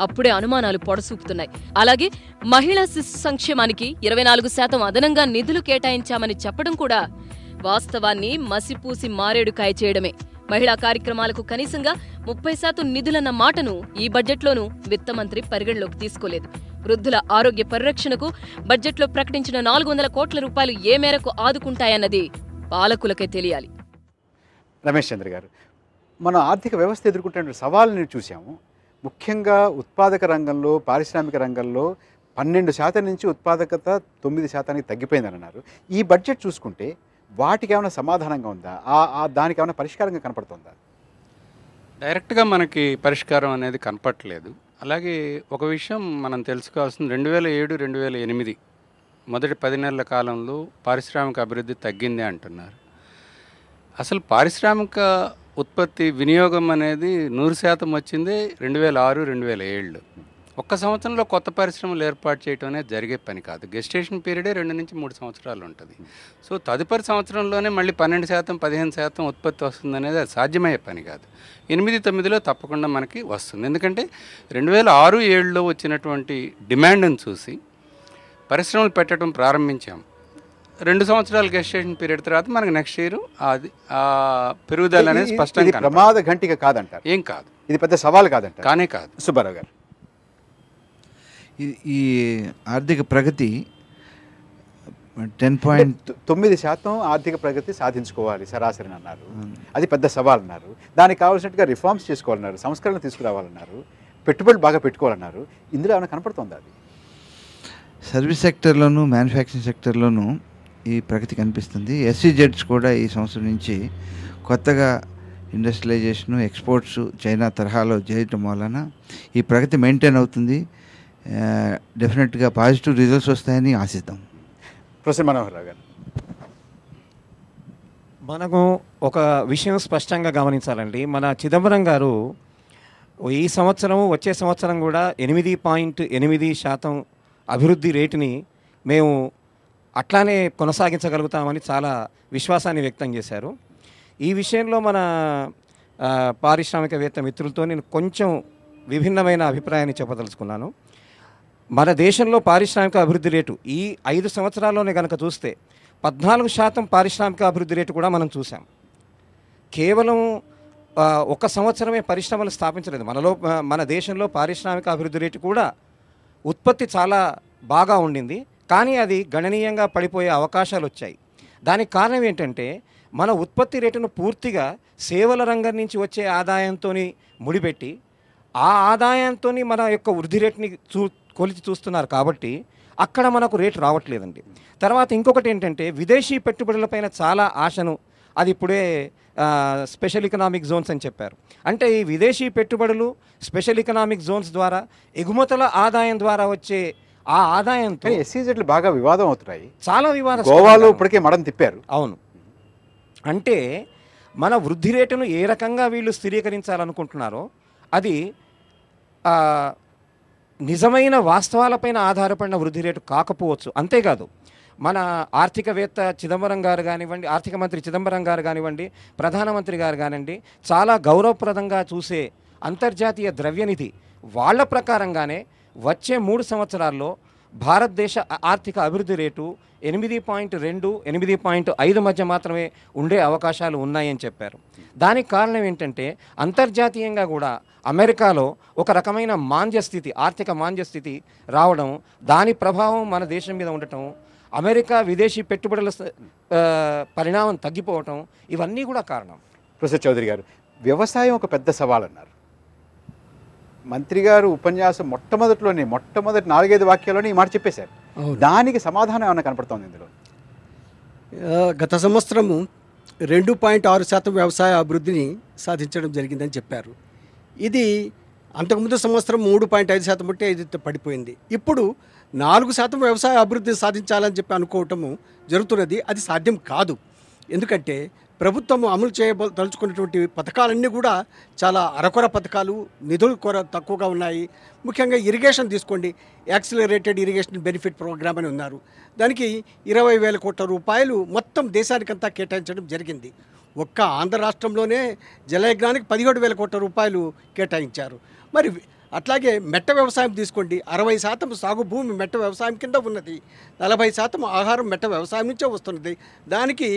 అప్పుడే అనుమానాలు పొడసూపుతున్నాయి అలాగే మహిళా శిశు సంక్షేమానికి ఇరవై నాలుగు శాతం అదనంగా నిధులు కేటాయించామని చెప్పడం కూడా వాస్తవాన్ని మసిపూసి కాయ చేయడమే మహిళా కార్యక్రమాలకు కనీసంగా ముప్పై శాతం నిధులన్న మాటను ఈ బడ్జెట్లోనూ విత్త మంత్రి పరిగణలోకి తీసుకోలేదు వృద్ధుల ఆరోగ్య పరిరక్షణకు బడ్జెట్లో ప్రకటించిన నాలుగు వందల కోట్ల రూపాయలు ఏ మేరకు ఆదుకుంటాయన్నది పాలకులకే తెలియాలి రమేష్ చంద్ర గారు మన ఆర్థిక వ్యవస్థ ఎదుర్కొంటున్న సవాళ్ళని చూసాము ముఖ్యంగా ఉత్పాదక రంగంలో పారిశ్రామిక రంగంలో పన్నెండు శాతం నుంచి ఉత్పాదకత తొమ్మిది శాతానికి తగ్గిపోయిందని అన్నారు ఈ బడ్జెట్ చూసుకుంటే వాటికి ఏమైనా సమాధానంగా ఉందా ఆ దానికి ఏమైనా పరిష్కారంగా కనపడుతుందా డైరెక్ట్గా మనకి పరిష్కారం అనేది కనపట్లేదు అలాగే ఒక విషయం మనం తెలుసుకోవాల్సింది రెండు వేల ఏడు రెండు వేల ఎనిమిది మొదటి పది నెలల కాలంలో పారిశ్రామిక అభివృద్ధి తగ్గింది అంటున్నారు అసలు పారిశ్రామిక ఉత్పత్తి వినియోగం అనేది నూరు శాతం వచ్చింది రెండు వేల ఆరు రెండు వేల ఏళ్ళు ఒక్క సంవత్సరంలో కొత్త పరిశ్రమలు ఏర్పాటు చేయడం అనేది జరిగే పని కాదు గెస్టేషన్ పీరియడే రెండు నుంచి మూడు సంవత్సరాలు ఉంటుంది సో తదుపరి సంవత్సరంలోనే మళ్ళీ పన్నెండు శాతం పదిహేను శాతం ఉత్పత్తి వస్తుంది అనేది అది సాధ్యమయ్యే పని కాదు ఎనిమిది తొమ్మిదిలో తప్పకుండా మనకి వస్తుంది ఎందుకంటే రెండు వేల ఆరు ఏడులో వచ్చినటువంటి డిమాండ్ని చూసి పరిశ్రమలు పెట్టడం ప్రారంభించాం రెండు సంవత్సరాల గెస్టేషన్ పీరియడ్ తర్వాత మనకి నెక్స్ట్ ఇయర్ అది పెరుగుదల అనేది స్పష్టంగా ప్రమాద గంటిక కాదంటారు ఏం కాదు ఇది పెద్ద సవాల్ కాదంట కానే కాదు సుబ్బారావు గారు ఈ ఆర్థిక ప్రగతి టెన్ పాయింట్ తొమ్మిది శాతం ఆర్థిక ప్రగతి సాధించుకోవాలి సరాసరిని అన్నారు అది పెద్ద సవాల్ అన్నారు దానికి కావాల్సినట్టుగా రిఫార్మ్స్ చేసుకోవాలన్నారు సంస్కరణలు తీసుకురావాలన్నారు పెట్టుబడులు బాగా పెట్టుకోవాలన్నారు ఇందులో ఏమైనా కనపడుతుంది అది సర్వీస్ సెక్టర్లోనూ మ్యానుఫ్యాక్చరింగ్ సెక్టర్లోనూ ఈ ప్రగతి కనిపిస్తుంది జెడ్స్ e కూడా ఈ సంవత్సరం నుంచి కొత్తగా ఇండస్ట్రియలైజేషను ఎక్స్పోర్ట్స్ చైనా తరహాలో చేయటం వలన ఈ ప్రగతి మెయింటైన్ అవుతుంది డెఫినెట్గా పాజిటివ్ రిజల్ట్స్ వస్తాయని ఆశిద్దాం ప్రొఫెసర్ మనోహర్ రావు గారు మనకు ఒక విషయం స్పష్టంగా గమనించాలండి మన చిదంబరం గారు ఈ సంవత్సరం వచ్చే సంవత్సరం కూడా ఎనిమిది పాయింట్ ఎనిమిది శాతం అభివృద్ధి రేటుని మేము అట్లానే కొనసాగించగలుగుతామని చాలా విశ్వాసాన్ని వ్యక్తం చేశారు ఈ విషయంలో మన పారిశ్రామికవేత్త మిత్రులతో నేను కొంచెం విభిన్నమైన అభిప్రాయాన్ని చెప్పదలుచుకున్నాను మన దేశంలో పారిశ్రామిక అభివృద్ధి రేటు ఈ ఐదు సంవత్సరాల్లోనే కనుక చూస్తే పద్నాలుగు శాతం పారిశ్రామిక అభివృద్ధి రేటు కూడా మనం చూసాం కేవలం ఒక సంవత్సరమే పరిశ్రమలు స్థాపించలేదు మనలో మన దేశంలో పారిశ్రామిక అభివృద్ధి రేటు కూడా ఉత్పత్తి చాలా బాగా ఉండింది కానీ అది గణనీయంగా పడిపోయే అవకాశాలు వచ్చాయి దానికి కారణం ఏంటంటే మన ఉత్పత్తి రేటును పూర్తిగా సేవల రంగం నుంచి వచ్చే ఆదాయంతో ముడిపెట్టి ఆ ఆదాయంతో మన యొక్క వృద్ధి రేటుని చూ కొలిచి చూస్తున్నారు కాబట్టి అక్కడ మనకు రేటు రావట్లేదండి తర్వాత ఇంకొకటి ఏంటంటే విదేశీ పెట్టుబడులపైన చాలా ఆశను అది ఇప్పుడే స్పెషల్ ఎకనామిక్ జోన్స్ అని చెప్పారు అంటే ఈ విదేశీ పెట్టుబడులు స్పెషల్ ఎకనామిక్ జోన్స్ ద్వారా ఎగుమతుల ఆదాయం ద్వారా వచ్చే ఆ ఆదాయంతో ఎస్సీజెట్లు బాగా వివాదం అవుతున్నాయి చాలా వివాదం గోవాలో ఇప్పటికే మడం తిప్పారు అవును అంటే మన వృద్ధి రేటును ఏ రకంగా వీళ్ళు స్థిరీకరించాలనుకుంటున్నారో అది నిజమైన వాస్తవాలపైన ఆధారపడిన వృద్ధి రేటు కాకపోవచ్చు అంతేకాదు మన ఆర్థికవేత్త చిదంబరం గారు కానివ్వండి ఆర్థిక మంత్రి చిదంబరం గారు కానివ్వండి ప్రధానమంత్రి గారు కానివ్వండి చాలా గౌరవప్రదంగా చూసే అంతర్జాతీయ ద్రవ్యనిధి వాళ్ళ ప్రకారంగానే వచ్చే మూడు సంవత్సరాల్లో భారతదేశ ఆర్థిక అభివృద్ధి రేటు ఎనిమిది పాయింట్ రెండు ఎనిమిది పాయింట్ ఐదు మధ్య మాత్రమే ఉండే అవకాశాలు ఉన్నాయని చెప్పారు దానికి కారణం ఏంటంటే అంతర్జాతీయంగా కూడా అమెరికాలో ఒక రకమైన మాంద్యస్థితి ఆర్థిక మాంద్యస్థితి రావడం దాని ప్రభావం మన దేశం మీద ఉండటం అమెరికా విదేశీ పెట్టుబడుల పరిణామం తగ్గిపోవటం ఇవన్నీ కూడా కారణం ప్రొఫెసర్ చౌదరి గారు వ్యవసాయం ఒక పెద్ద సవాల్ అన్నారు మంత్రి గారు ఉపన్యాసం మొట్టమొదటిలోనే మొట్టమొదటి నాలుగైదు వాక్యాల్లోనే ఈ మాట చెప్పేశారు దానికి సమాధానం ఏమైనా కనపడుతోంది ఇందులో గత సంవత్సరము రెండు పాయింట్ ఆరు శాతం వ్యవసాయ అభివృద్ధిని సాధించడం జరిగిందని చెప్పారు ఇది అంతకుముందు సంవత్సరం మూడు పాయింట్ ఐదు శాతం ఉంటే ఇది పడిపోయింది ఇప్పుడు నాలుగు శాతం వ్యవసాయ అభివృద్ధిని సాధించాలని చెప్పి అనుకోవటము జరుగుతున్నది అది సాధ్యం కాదు ఎందుకంటే ప్రభుత్వం అమలు చేయబ తలుచుకున్నటువంటి పథకాలన్నీ కూడా చాలా అరకొర పథకాలు నిధులు కొర తక్కువగా ఉన్నాయి ముఖ్యంగా ఇరిగేషన్ తీసుకోండి యాక్సిలరేటెడ్ ఇరిగేషన్ బెనిఫిట్ ప్రోగ్రామ్ అని ఉన్నారు దానికి ఇరవై వేల కోట్ల రూపాయలు మొత్తం దేశానికంతా కేటాయించడం జరిగింది ఒక్క ఆంధ్ర రాష్ట్రంలోనే జలయజ్ఞానికి పదిహేడు వేల కోట్ల రూపాయలు కేటాయించారు మరి అట్లాగే మెట్ట వ్యవసాయం తీసుకోండి అరవై శాతం సాగు భూమి మెట్ట వ్యవసాయం కింద ఉన్నది నలభై శాతం ఆహారం మెట్ట వ్యవసాయం నుంచే వస్తున్నది దానికి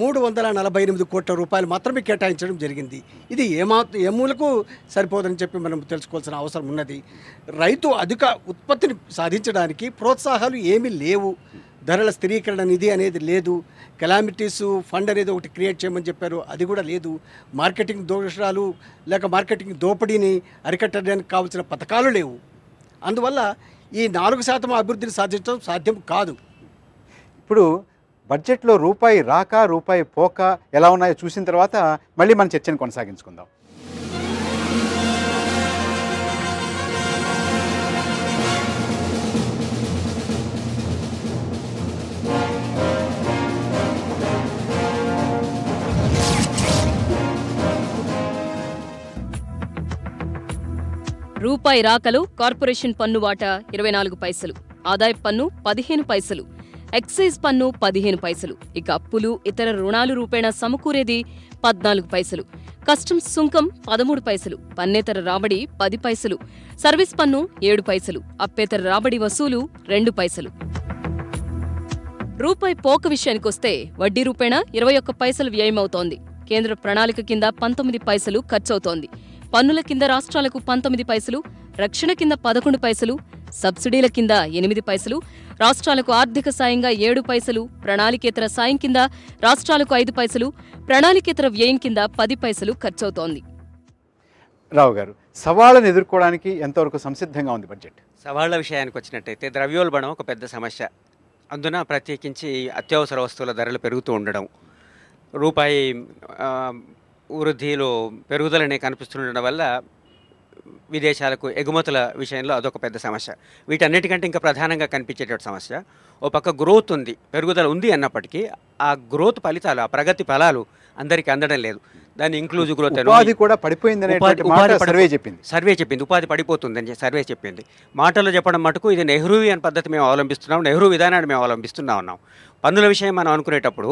మూడు వందల నలభై ఎనిమిది కోట్ల రూపాయలు మాత్రమే కేటాయించడం జరిగింది ఇది ఏమా మూలకు సరిపోదని చెప్పి మనం తెలుసుకోవాల్సిన అవసరం ఉన్నది రైతు అధిక ఉత్పత్తిని సాధించడానికి ప్రోత్సాహాలు ఏమీ లేవు ధరల స్థిరీకరణ నిధి అనేది లేదు కెలామిటీస్ ఫండ్ అనేది ఒకటి క్రియేట్ చేయమని చెప్పారు అది కూడా లేదు మార్కెటింగ్ దోషాలు లేక మార్కెటింగ్ దోపిడీని అరికట్టడానికి కావాల్సిన పథకాలు లేవు అందువల్ల ఈ నాలుగు శాతం అభివృద్ధిని సాధించడం సాధ్యం కాదు ఇప్పుడు బడ్జెట్లో రూపాయి రాక రూపాయి పోక ఎలా ఉన్నాయో చూసిన తర్వాత మళ్ళీ మన చర్చను కొనసాగించుకుందాం రూపాయి రాకలు కార్పొరేషన్ పన్ను వాటా ఇరవై నాలుగు పైసలు ఆదాయ పన్ను పదిహేను పైసలు ఎక్సైజ్ పన్ను పదిహేను పైసలు ఇక అప్పులు ఇతర రుణాలు రూపేణా సమకూరేది పద్నాలుగు పైసలు కస్టమ్స్ సుంకం పదమూడు పైసలు పన్నేతర రాబడి పది పైసలు సర్వీస్ పన్ను ఏడు పైసలు అప్పేతర రాబడి వసూలు రెండు పైసలు రూపాయి పోక విషయానికొస్తే వడ్డీ రూపేణ ఇరవై ఒక్క పైసలు వ్యయమవుతోంది కేంద్ర ప్రణాళిక కింద పంతొమ్మిది పైసలు ఖర్చవుతోంది పన్నుల కింద రాష్ట్రాలకు పంతొమ్మిది పైసలు రక్షణ కింద పదకొండు పైసలు సబ్సిడీల కింద ఎనిమిది పైసలు రాష్ట్రాలకు ఆర్థిక సాయంగా ఏడు పైసలు ప్రణాళికేతర సాయం కింద రాష్ట్రాలకు ఐదు పైసలు ప్రణాళికేతర వ్యయం కింద పది పైసలు ఖర్చవుతోంది రావు గారు సవాళ్ళను ఎదుర్కోవడానికి ఎంతవరకు సంసిద్ధంగా ఉంది బడ్జెట్ సవాళ్ల విషయానికి వచ్చినట్టయితే ద్రవ్యోల్బణం ఒక పెద్ద సమస్య అందున ప్రత్యేకించి అత్యవసర వస్తువుల ధరలు పెరుగుతూ ఉండడం రూపాయి వృద్ధిలో పెరుగుదలనే కనిపిస్తుండడం వల్ల విదేశాలకు ఎగుమతుల విషయంలో అదొక పెద్ద సమస్య వీటన్నిటికంటే ఇంకా ప్రధానంగా కనిపించేటువంటి సమస్య ఓ పక్క గ్రోత్ ఉంది పెరుగుదల ఉంది అన్నప్పటికీ ఆ గ్రోత్ ఫలితాలు ఆ ప్రగతి ఫలాలు అందరికీ అందడం లేదు దాన్ని ఇంక్లూజివ్ గ్రోత్ ఉపాధి కూడా పడిపోయింది సర్వే చెప్పింది సర్వే చెప్పింది ఉపాధి పడిపోతుందని సర్వే చెప్పింది మాటలు చెప్పడం మటుకు ఇది అనే పద్ధతి మేము అవలంబిస్తున్నాం నెహ్రూ విధానాన్ని మేము అవలంబిస్తున్నా ఉన్నాం పన్నుల విషయం మనం అనుకునేటప్పుడు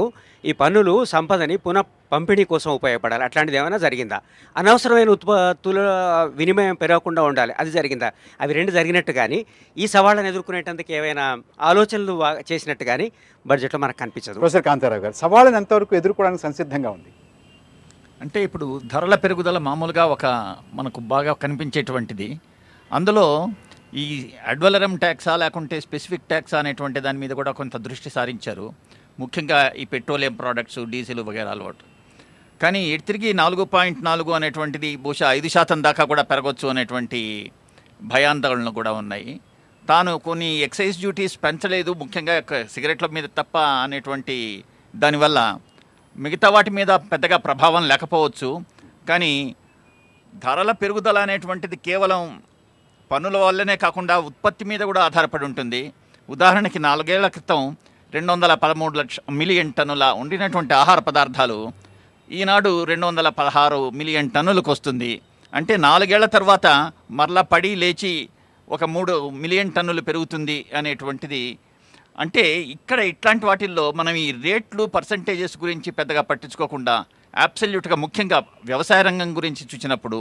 ఈ పన్నులు సంపదని పునః పంపిణీ కోసం ఉపయోగపడాలి అట్లాంటిది ఏమైనా జరిగిందా అనవసరమైన ఉత్పత్తుల వినిమయం పెరగకుండా ఉండాలి అది జరిగిందా అవి రెండు జరిగినట్టు కానీ ఈ సవాళ్ళను ఎదుర్కొనేటందుకు ఏవైనా ఆలోచనలు చేసినట్టు కానీ బడ్జెట్లో మనకు కనిపించదు ప్రొఫెసర్ కాంతారావు గారు సవాళ్ళను ఎంతవరకు ఎదుర్కోవడానికి సంసిద్ధంగా ఉంది అంటే ఇప్పుడు ధరల పెరుగుదల మామూలుగా ఒక మనకు బాగా కనిపించేటువంటిది అందులో ఈ అడ్వలరం ట్యాక్సా లేకుంటే స్పెసిఫిక్ ట్యాక్సా అనేటువంటి దాని మీద కూడా కొంత దృష్టి సారించారు ముఖ్యంగా ఈ పెట్రోలియం ప్రోడక్ట్స్ డీజిల్ వగేరా అలవాటు కానీ తిరిగి నాలుగు పాయింట్ నాలుగు అనేటువంటిది బహుశా ఐదు శాతం దాకా కూడా పెరగవచ్చు అనేటువంటి భయాందోళనలు కూడా ఉన్నాయి తాను కొన్ని ఎక్సైజ్ డ్యూటీస్ పెంచలేదు ముఖ్యంగా సిగరెట్ల మీద తప్ప అనేటువంటి దానివల్ల మిగతా వాటి మీద పెద్దగా ప్రభావం లేకపోవచ్చు కానీ ధరల పెరుగుదల అనేటువంటిది కేవలం పనుల వల్లనే కాకుండా ఉత్పత్తి మీద కూడా ఆధారపడి ఉంటుంది ఉదాహరణకి నాలుగేళ్ల క్రితం రెండు వందల పదమూడు లక్ష మిలియన్ టన్నుల ఉండినటువంటి ఆహార పదార్థాలు ఈనాడు రెండు వందల పదహారు మిలియన్ టన్నులకు వస్తుంది అంటే నాలుగేళ్ల తర్వాత మరలా పడి లేచి ఒక మూడు మిలియన్ టన్నులు పెరుగుతుంది అనేటువంటిది అంటే ఇక్కడ ఇట్లాంటి వాటిల్లో మనం ఈ రేట్లు పర్సంటేజెస్ గురించి పెద్దగా పట్టించుకోకుండా అబ్సల్యూట్గా ముఖ్యంగా వ్యవసాయ రంగం గురించి చూసినప్పుడు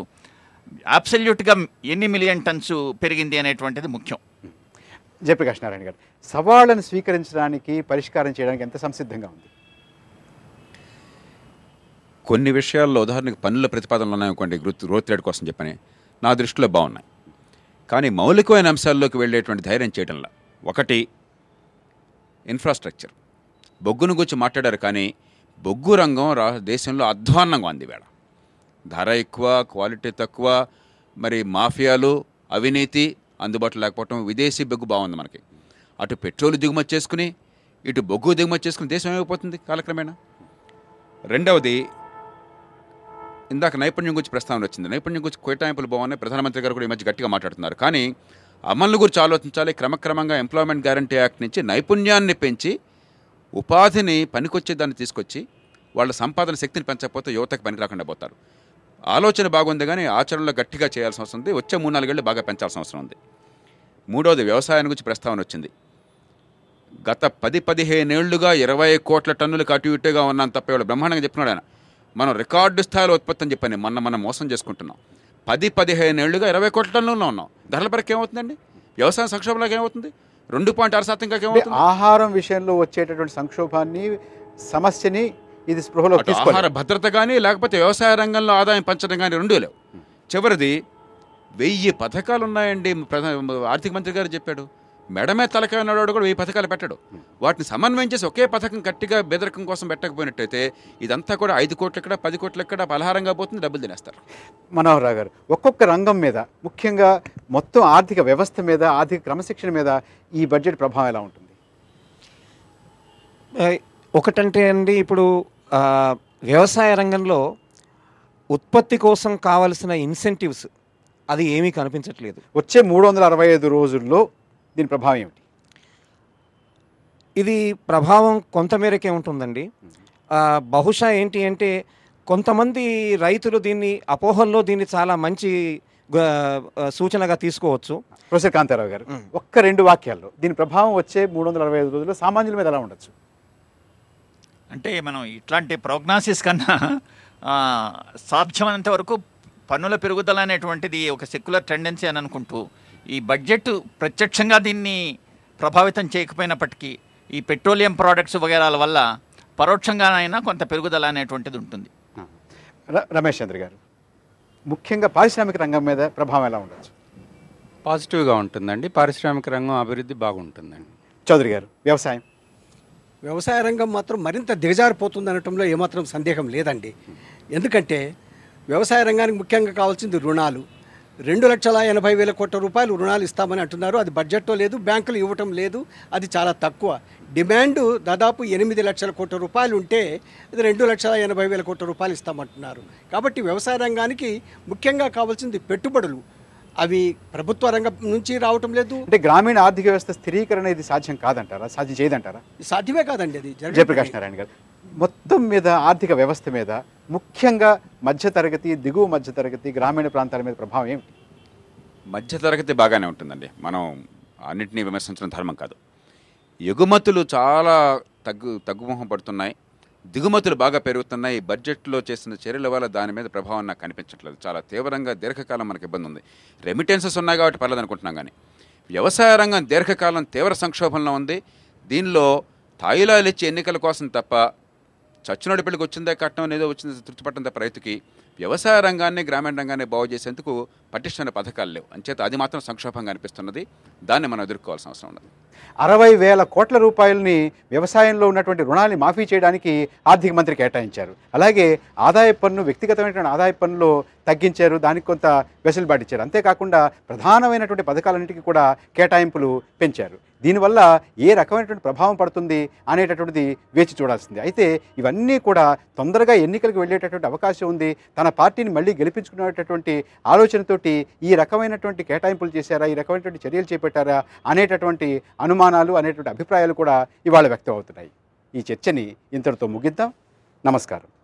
అబ్సల్యూట్గా ఎన్ని మిలియన్ టన్స్ పెరిగింది అనేటువంటిది ముఖ్యం జేపీ కృష్ణారాయణ గారు సవాళ్ళను స్వీకరించడానికి పరిష్కారం చేయడానికి ఎంత సంసిద్ధంగా ఉంది కొన్ని విషయాల్లో ఉదాహరణకు పనుల ప్రతిపాదనలు ఉన్నాయనుకోండి గ్రోత్ గ్రోత్ రేట్ కోసం చెప్పని నా దృష్టిలో బాగున్నాయి కానీ మౌలికమైన అంశాల్లోకి వెళ్ళేటువంటి ధైర్యం చేయడంలో ఒకటి ఇన్ఫ్రాస్ట్రక్చర్ బొగ్గును గురించి మాట్లాడారు కానీ బొగ్గు రంగం రా దేశంలో అధ్వాన్నంగా ఉంది వేళ ధర ఎక్కువ క్వాలిటీ తక్కువ మరి మాఫియాలు అవినీతి అందుబాటులో లేకపోవటం విదేశీ బొగ్గు బాగుంది మనకి అటు పెట్రోల్ దిగుమతి చేసుకుని ఇటు బొగ్గు దిగుమతి చేసుకుని దేశం ఏమైపోతుంది కాలక్రమేణా రెండవది ఇందాక నైపుణ్యం గురించి ప్రస్తావన వచ్చింది నైపుణ్యం గురించి కేటాయింపులు బాగున్నాయి ప్రధానమంత్రి గారు కూడా ఈ మధ్య గట్టిగా మాట్లాడుతున్నారు కానీ అమలు గురించి ఆలోచించాలి క్రమక్రమంగా ఎంప్లాయ్మెంట్ గ్యారంటీ యాక్ట్ నుంచి నైపుణ్యాన్ని పెంచి ఉపాధిని పనికొచ్చే దాన్ని తీసుకొచ్చి వాళ్ళ సంపాదన శక్తిని పెంచకపోతే యువతకు పని రాకుండా పోతారు ఆలోచన బాగుంది కానీ ఆచరణలో గట్టిగా చేయాల్సిన అవసరం ఉంది వచ్చే మూడు నాలుగేళ్ళు బాగా పెంచాల్సిన అవసరం ఉంది మూడవది వ్యవసాయాన్ని గురించి ప్రస్తావన వచ్చింది గత పది పదిహేనేళ్లుగా ఇరవై కోట్ల టన్నులకు అటు ఇటుగా ఉన్నాను తప్ప ఇవాళ బ్రహ్మాండంగా చెప్పినాడు ఆయన మనం రికార్డు స్థాయిలో ఉత్పత్తి అని చెప్పండి మన మనం మోసం చేసుకుంటున్నాం పది ఏళ్ళుగా ఇరవై కోట్ల టన్నుల్లో ఉన్నాం ధరల పరకు ఏమవుతుందండి వ్యవసాయ సంక్షోభంలోకి ఏమవుతుంది రెండు పాయింట్ ఆరు శాతం ఆహారం విషయంలో వచ్చేటటువంటి సంక్షోభాన్ని సమస్యని ఇది స్పృహలో ఆహార భద్రత కానీ లేకపోతే వ్యవసాయ రంగంలో ఆదాయం పంచడం కానీ రెండూ లేవు చివరిది వెయ్యి పథకాలు ఉన్నాయండి ఆర్థిక మంత్రి గారు చెప్పాడు మెడమే తలకాయ ఉన్నవాడు కూడా వెయ్యి పథకాలు పెట్టడు వాటిని సమన్వయం చేసి ఒకే పథకం గట్టిగా బెదరకం కోసం పెట్టకపోయినట్టయితే ఇదంతా కూడా ఐదు కోట్ల ఎక్కడ పది కోట్ల ఎక్కడ పలహారంగా పోతుంది డబ్బులు తినేస్తారు మనోహరరావు గారు ఒక్కొక్క రంగం మీద ముఖ్యంగా మొత్తం ఆర్థిక వ్యవస్థ మీద ఆర్థిక క్రమశిక్షణ మీద ఈ బడ్జెట్ ప్రభావం ఎలా ఉంటుంది ఒకటంటే అండి ఇప్పుడు వ్యవసాయ రంగంలో ఉత్పత్తి కోసం కావలసిన ఇన్సెంటివ్స్ అది ఏమీ కనిపించట్లేదు వచ్చే మూడు వందల అరవై ఐదు రోజుల్లో దీని ప్రభావం ఏమిటి ఇది ప్రభావం కొంతమేరకే ఉంటుందండి బహుశా ఏంటి అంటే కొంతమంది రైతులు దీన్ని అపోహల్లో దీన్ని చాలా మంచి సూచనగా తీసుకోవచ్చు ప్రొఫెసర్ కాంతారావు గారు ఒక్క రెండు వాక్యాల్లో దీని ప్రభావం వచ్చే మూడు వందల అరవై ఐదు రోజుల్లో సామాన్యుల మీద ఎలా ఉండొచ్చు అంటే మనం ఇట్లాంటి ప్రోగ్నాసిస్ కన్నా సాధ్యమైనంత వరకు పన్నుల పెరుగుదల అనేటువంటిది ఒక సెక్యులర్ టెండెన్సీ అని అనుకుంటూ ఈ బడ్జెట్ ప్రత్యక్షంగా దీన్ని ప్రభావితం చేయకపోయినప్పటికీ ఈ పెట్రోలియం ప్రోడక్ట్స్ వగేరాల వల్ల పరోక్షంగానైనా కొంత పెరుగుదల అనేటువంటిది ఉంటుంది రమేష్ చంద్ర గారు ముఖ్యంగా పారిశ్రామిక రంగం మీద ప్రభావం ఎలా ఉండొచ్చు పాజిటివ్గా ఉంటుందండి పారిశ్రామిక రంగం అభివృద్ధి బాగుంటుందండి చౌదరి గారు వ్యవసాయం వ్యవసాయ రంగం మాత్రం మరింత దిగజారిపోతుంది అనటంలో ఏమాత్రం సందేహం లేదండి ఎందుకంటే వ్యవసాయ రంగానికి ముఖ్యంగా కావాల్సింది రుణాలు రెండు లక్షల ఎనభై వేల కోట్ల రూపాయలు రుణాలు ఇస్తామని అంటున్నారు అది బడ్జెట్లో లేదు బ్యాంకులు ఇవ్వటం లేదు అది చాలా తక్కువ డిమాండ్ దాదాపు ఎనిమిది లక్షల కోట్ల రూపాయలు ఉంటే అది రెండు లక్షల ఎనభై వేల కోట్ల రూపాయలు ఇస్తామంటున్నారు కాబట్టి వ్యవసాయ రంగానికి ముఖ్యంగా కావాల్సింది పెట్టుబడులు అవి ప్రభుత్వ రంగం నుంచి రావటం లేదు అంటే గ్రామీణ ఆర్థిక వ్యవస్థ స్థిరీకరణ ఇది సాధ్యం కాదంటారా సాధ్యం చేయదంటారా సాధ్యమే కాదండి అది జయప్రకాష్ నారాయణ గారు మొత్తం మీద ఆర్థిక వ్యవస్థ మీద ముఖ్యంగా మధ్యతరగతి దిగువ మధ్యతరగతి గ్రామీణ ప్రాంతాల మీద ప్రభావం ఏమిటి మధ్యతరగతి బాగానే ఉంటుందండి మనం అన్నింటినీ విమర్శించడం ధర్మం కాదు ఎగుమతులు చాలా తగ్గు తగ్గుముఖం పడుతున్నాయి దిగుమతులు బాగా పెరుగుతున్నాయి బడ్జెట్లో చేసిన చర్యల వల్ల దాని మీద ప్రభావం నాకు కనిపించట్లేదు చాలా తీవ్రంగా దీర్ఘకాలం మనకు ఇబ్బంది ఉంది రెమిటెన్సెస్ ఉన్నాయి కాబట్టి పర్లేదు అనుకుంటున్నాం కానీ వ్యవసాయ రంగం దీర్ఘకాలం తీవ్ర సంక్షోభంలో ఉంది దీనిలో తాయిలాలు ఇచ్చి ఎన్నికల కోసం తప్ప చచ్చినోడి పెళ్ళికి వచ్చిందే కట్టడం ఏదో వచ్చింది తృప్తిపట్టంత రైతుకి వ్యవసాయ రంగాన్ని గ్రామీణ రంగాన్ని బాగు చేసేందుకు పటిష్టమైన పథకాలు లేవు అంచేత అది మాత్రం సంక్షోభంగా అనిపిస్తున్నది దాన్ని మనం ఎదుర్కోవాల్సిన అవసరం ఉన్నది అరవై వేల కోట్ల రూపాయలని వ్యవసాయంలో ఉన్నటువంటి రుణాన్ని మాఫీ చేయడానికి ఆర్థిక మంత్రి కేటాయించారు అలాగే ఆదాయ పన్ను వ్యక్తిగతమైనటువంటి ఆదాయ పన్నులు తగ్గించారు దానికి కొంత వెసులుబాటు ఇచ్చారు అంతేకాకుండా ప్రధానమైనటువంటి పథకాలన్నింటికి కూడా కేటాయింపులు పెంచారు దీనివల్ల ఏ రకమైనటువంటి ప్రభావం పడుతుంది అనేటటువంటిది వేచి చూడాల్సింది అయితే ఇవన్నీ కూడా తొందరగా ఎన్నికలకు వెళ్ళేటటువంటి అవకాశం ఉంది తన పార్టీని మళ్ళీ గెలిపించుకునేటటువంటి ఆలోచనతో ఏంటి ఈ రకమైనటువంటి కేటాయింపులు చేశారా ఈ రకమైనటువంటి చర్యలు చేపట్టారా అనేటటువంటి అనుమానాలు అనేటువంటి అభిప్రాయాలు కూడా ఇవాళ వ్యక్తం అవుతున్నాయి ఈ చర్చని ఇంతటితో ముగిద్దాం నమస్కారం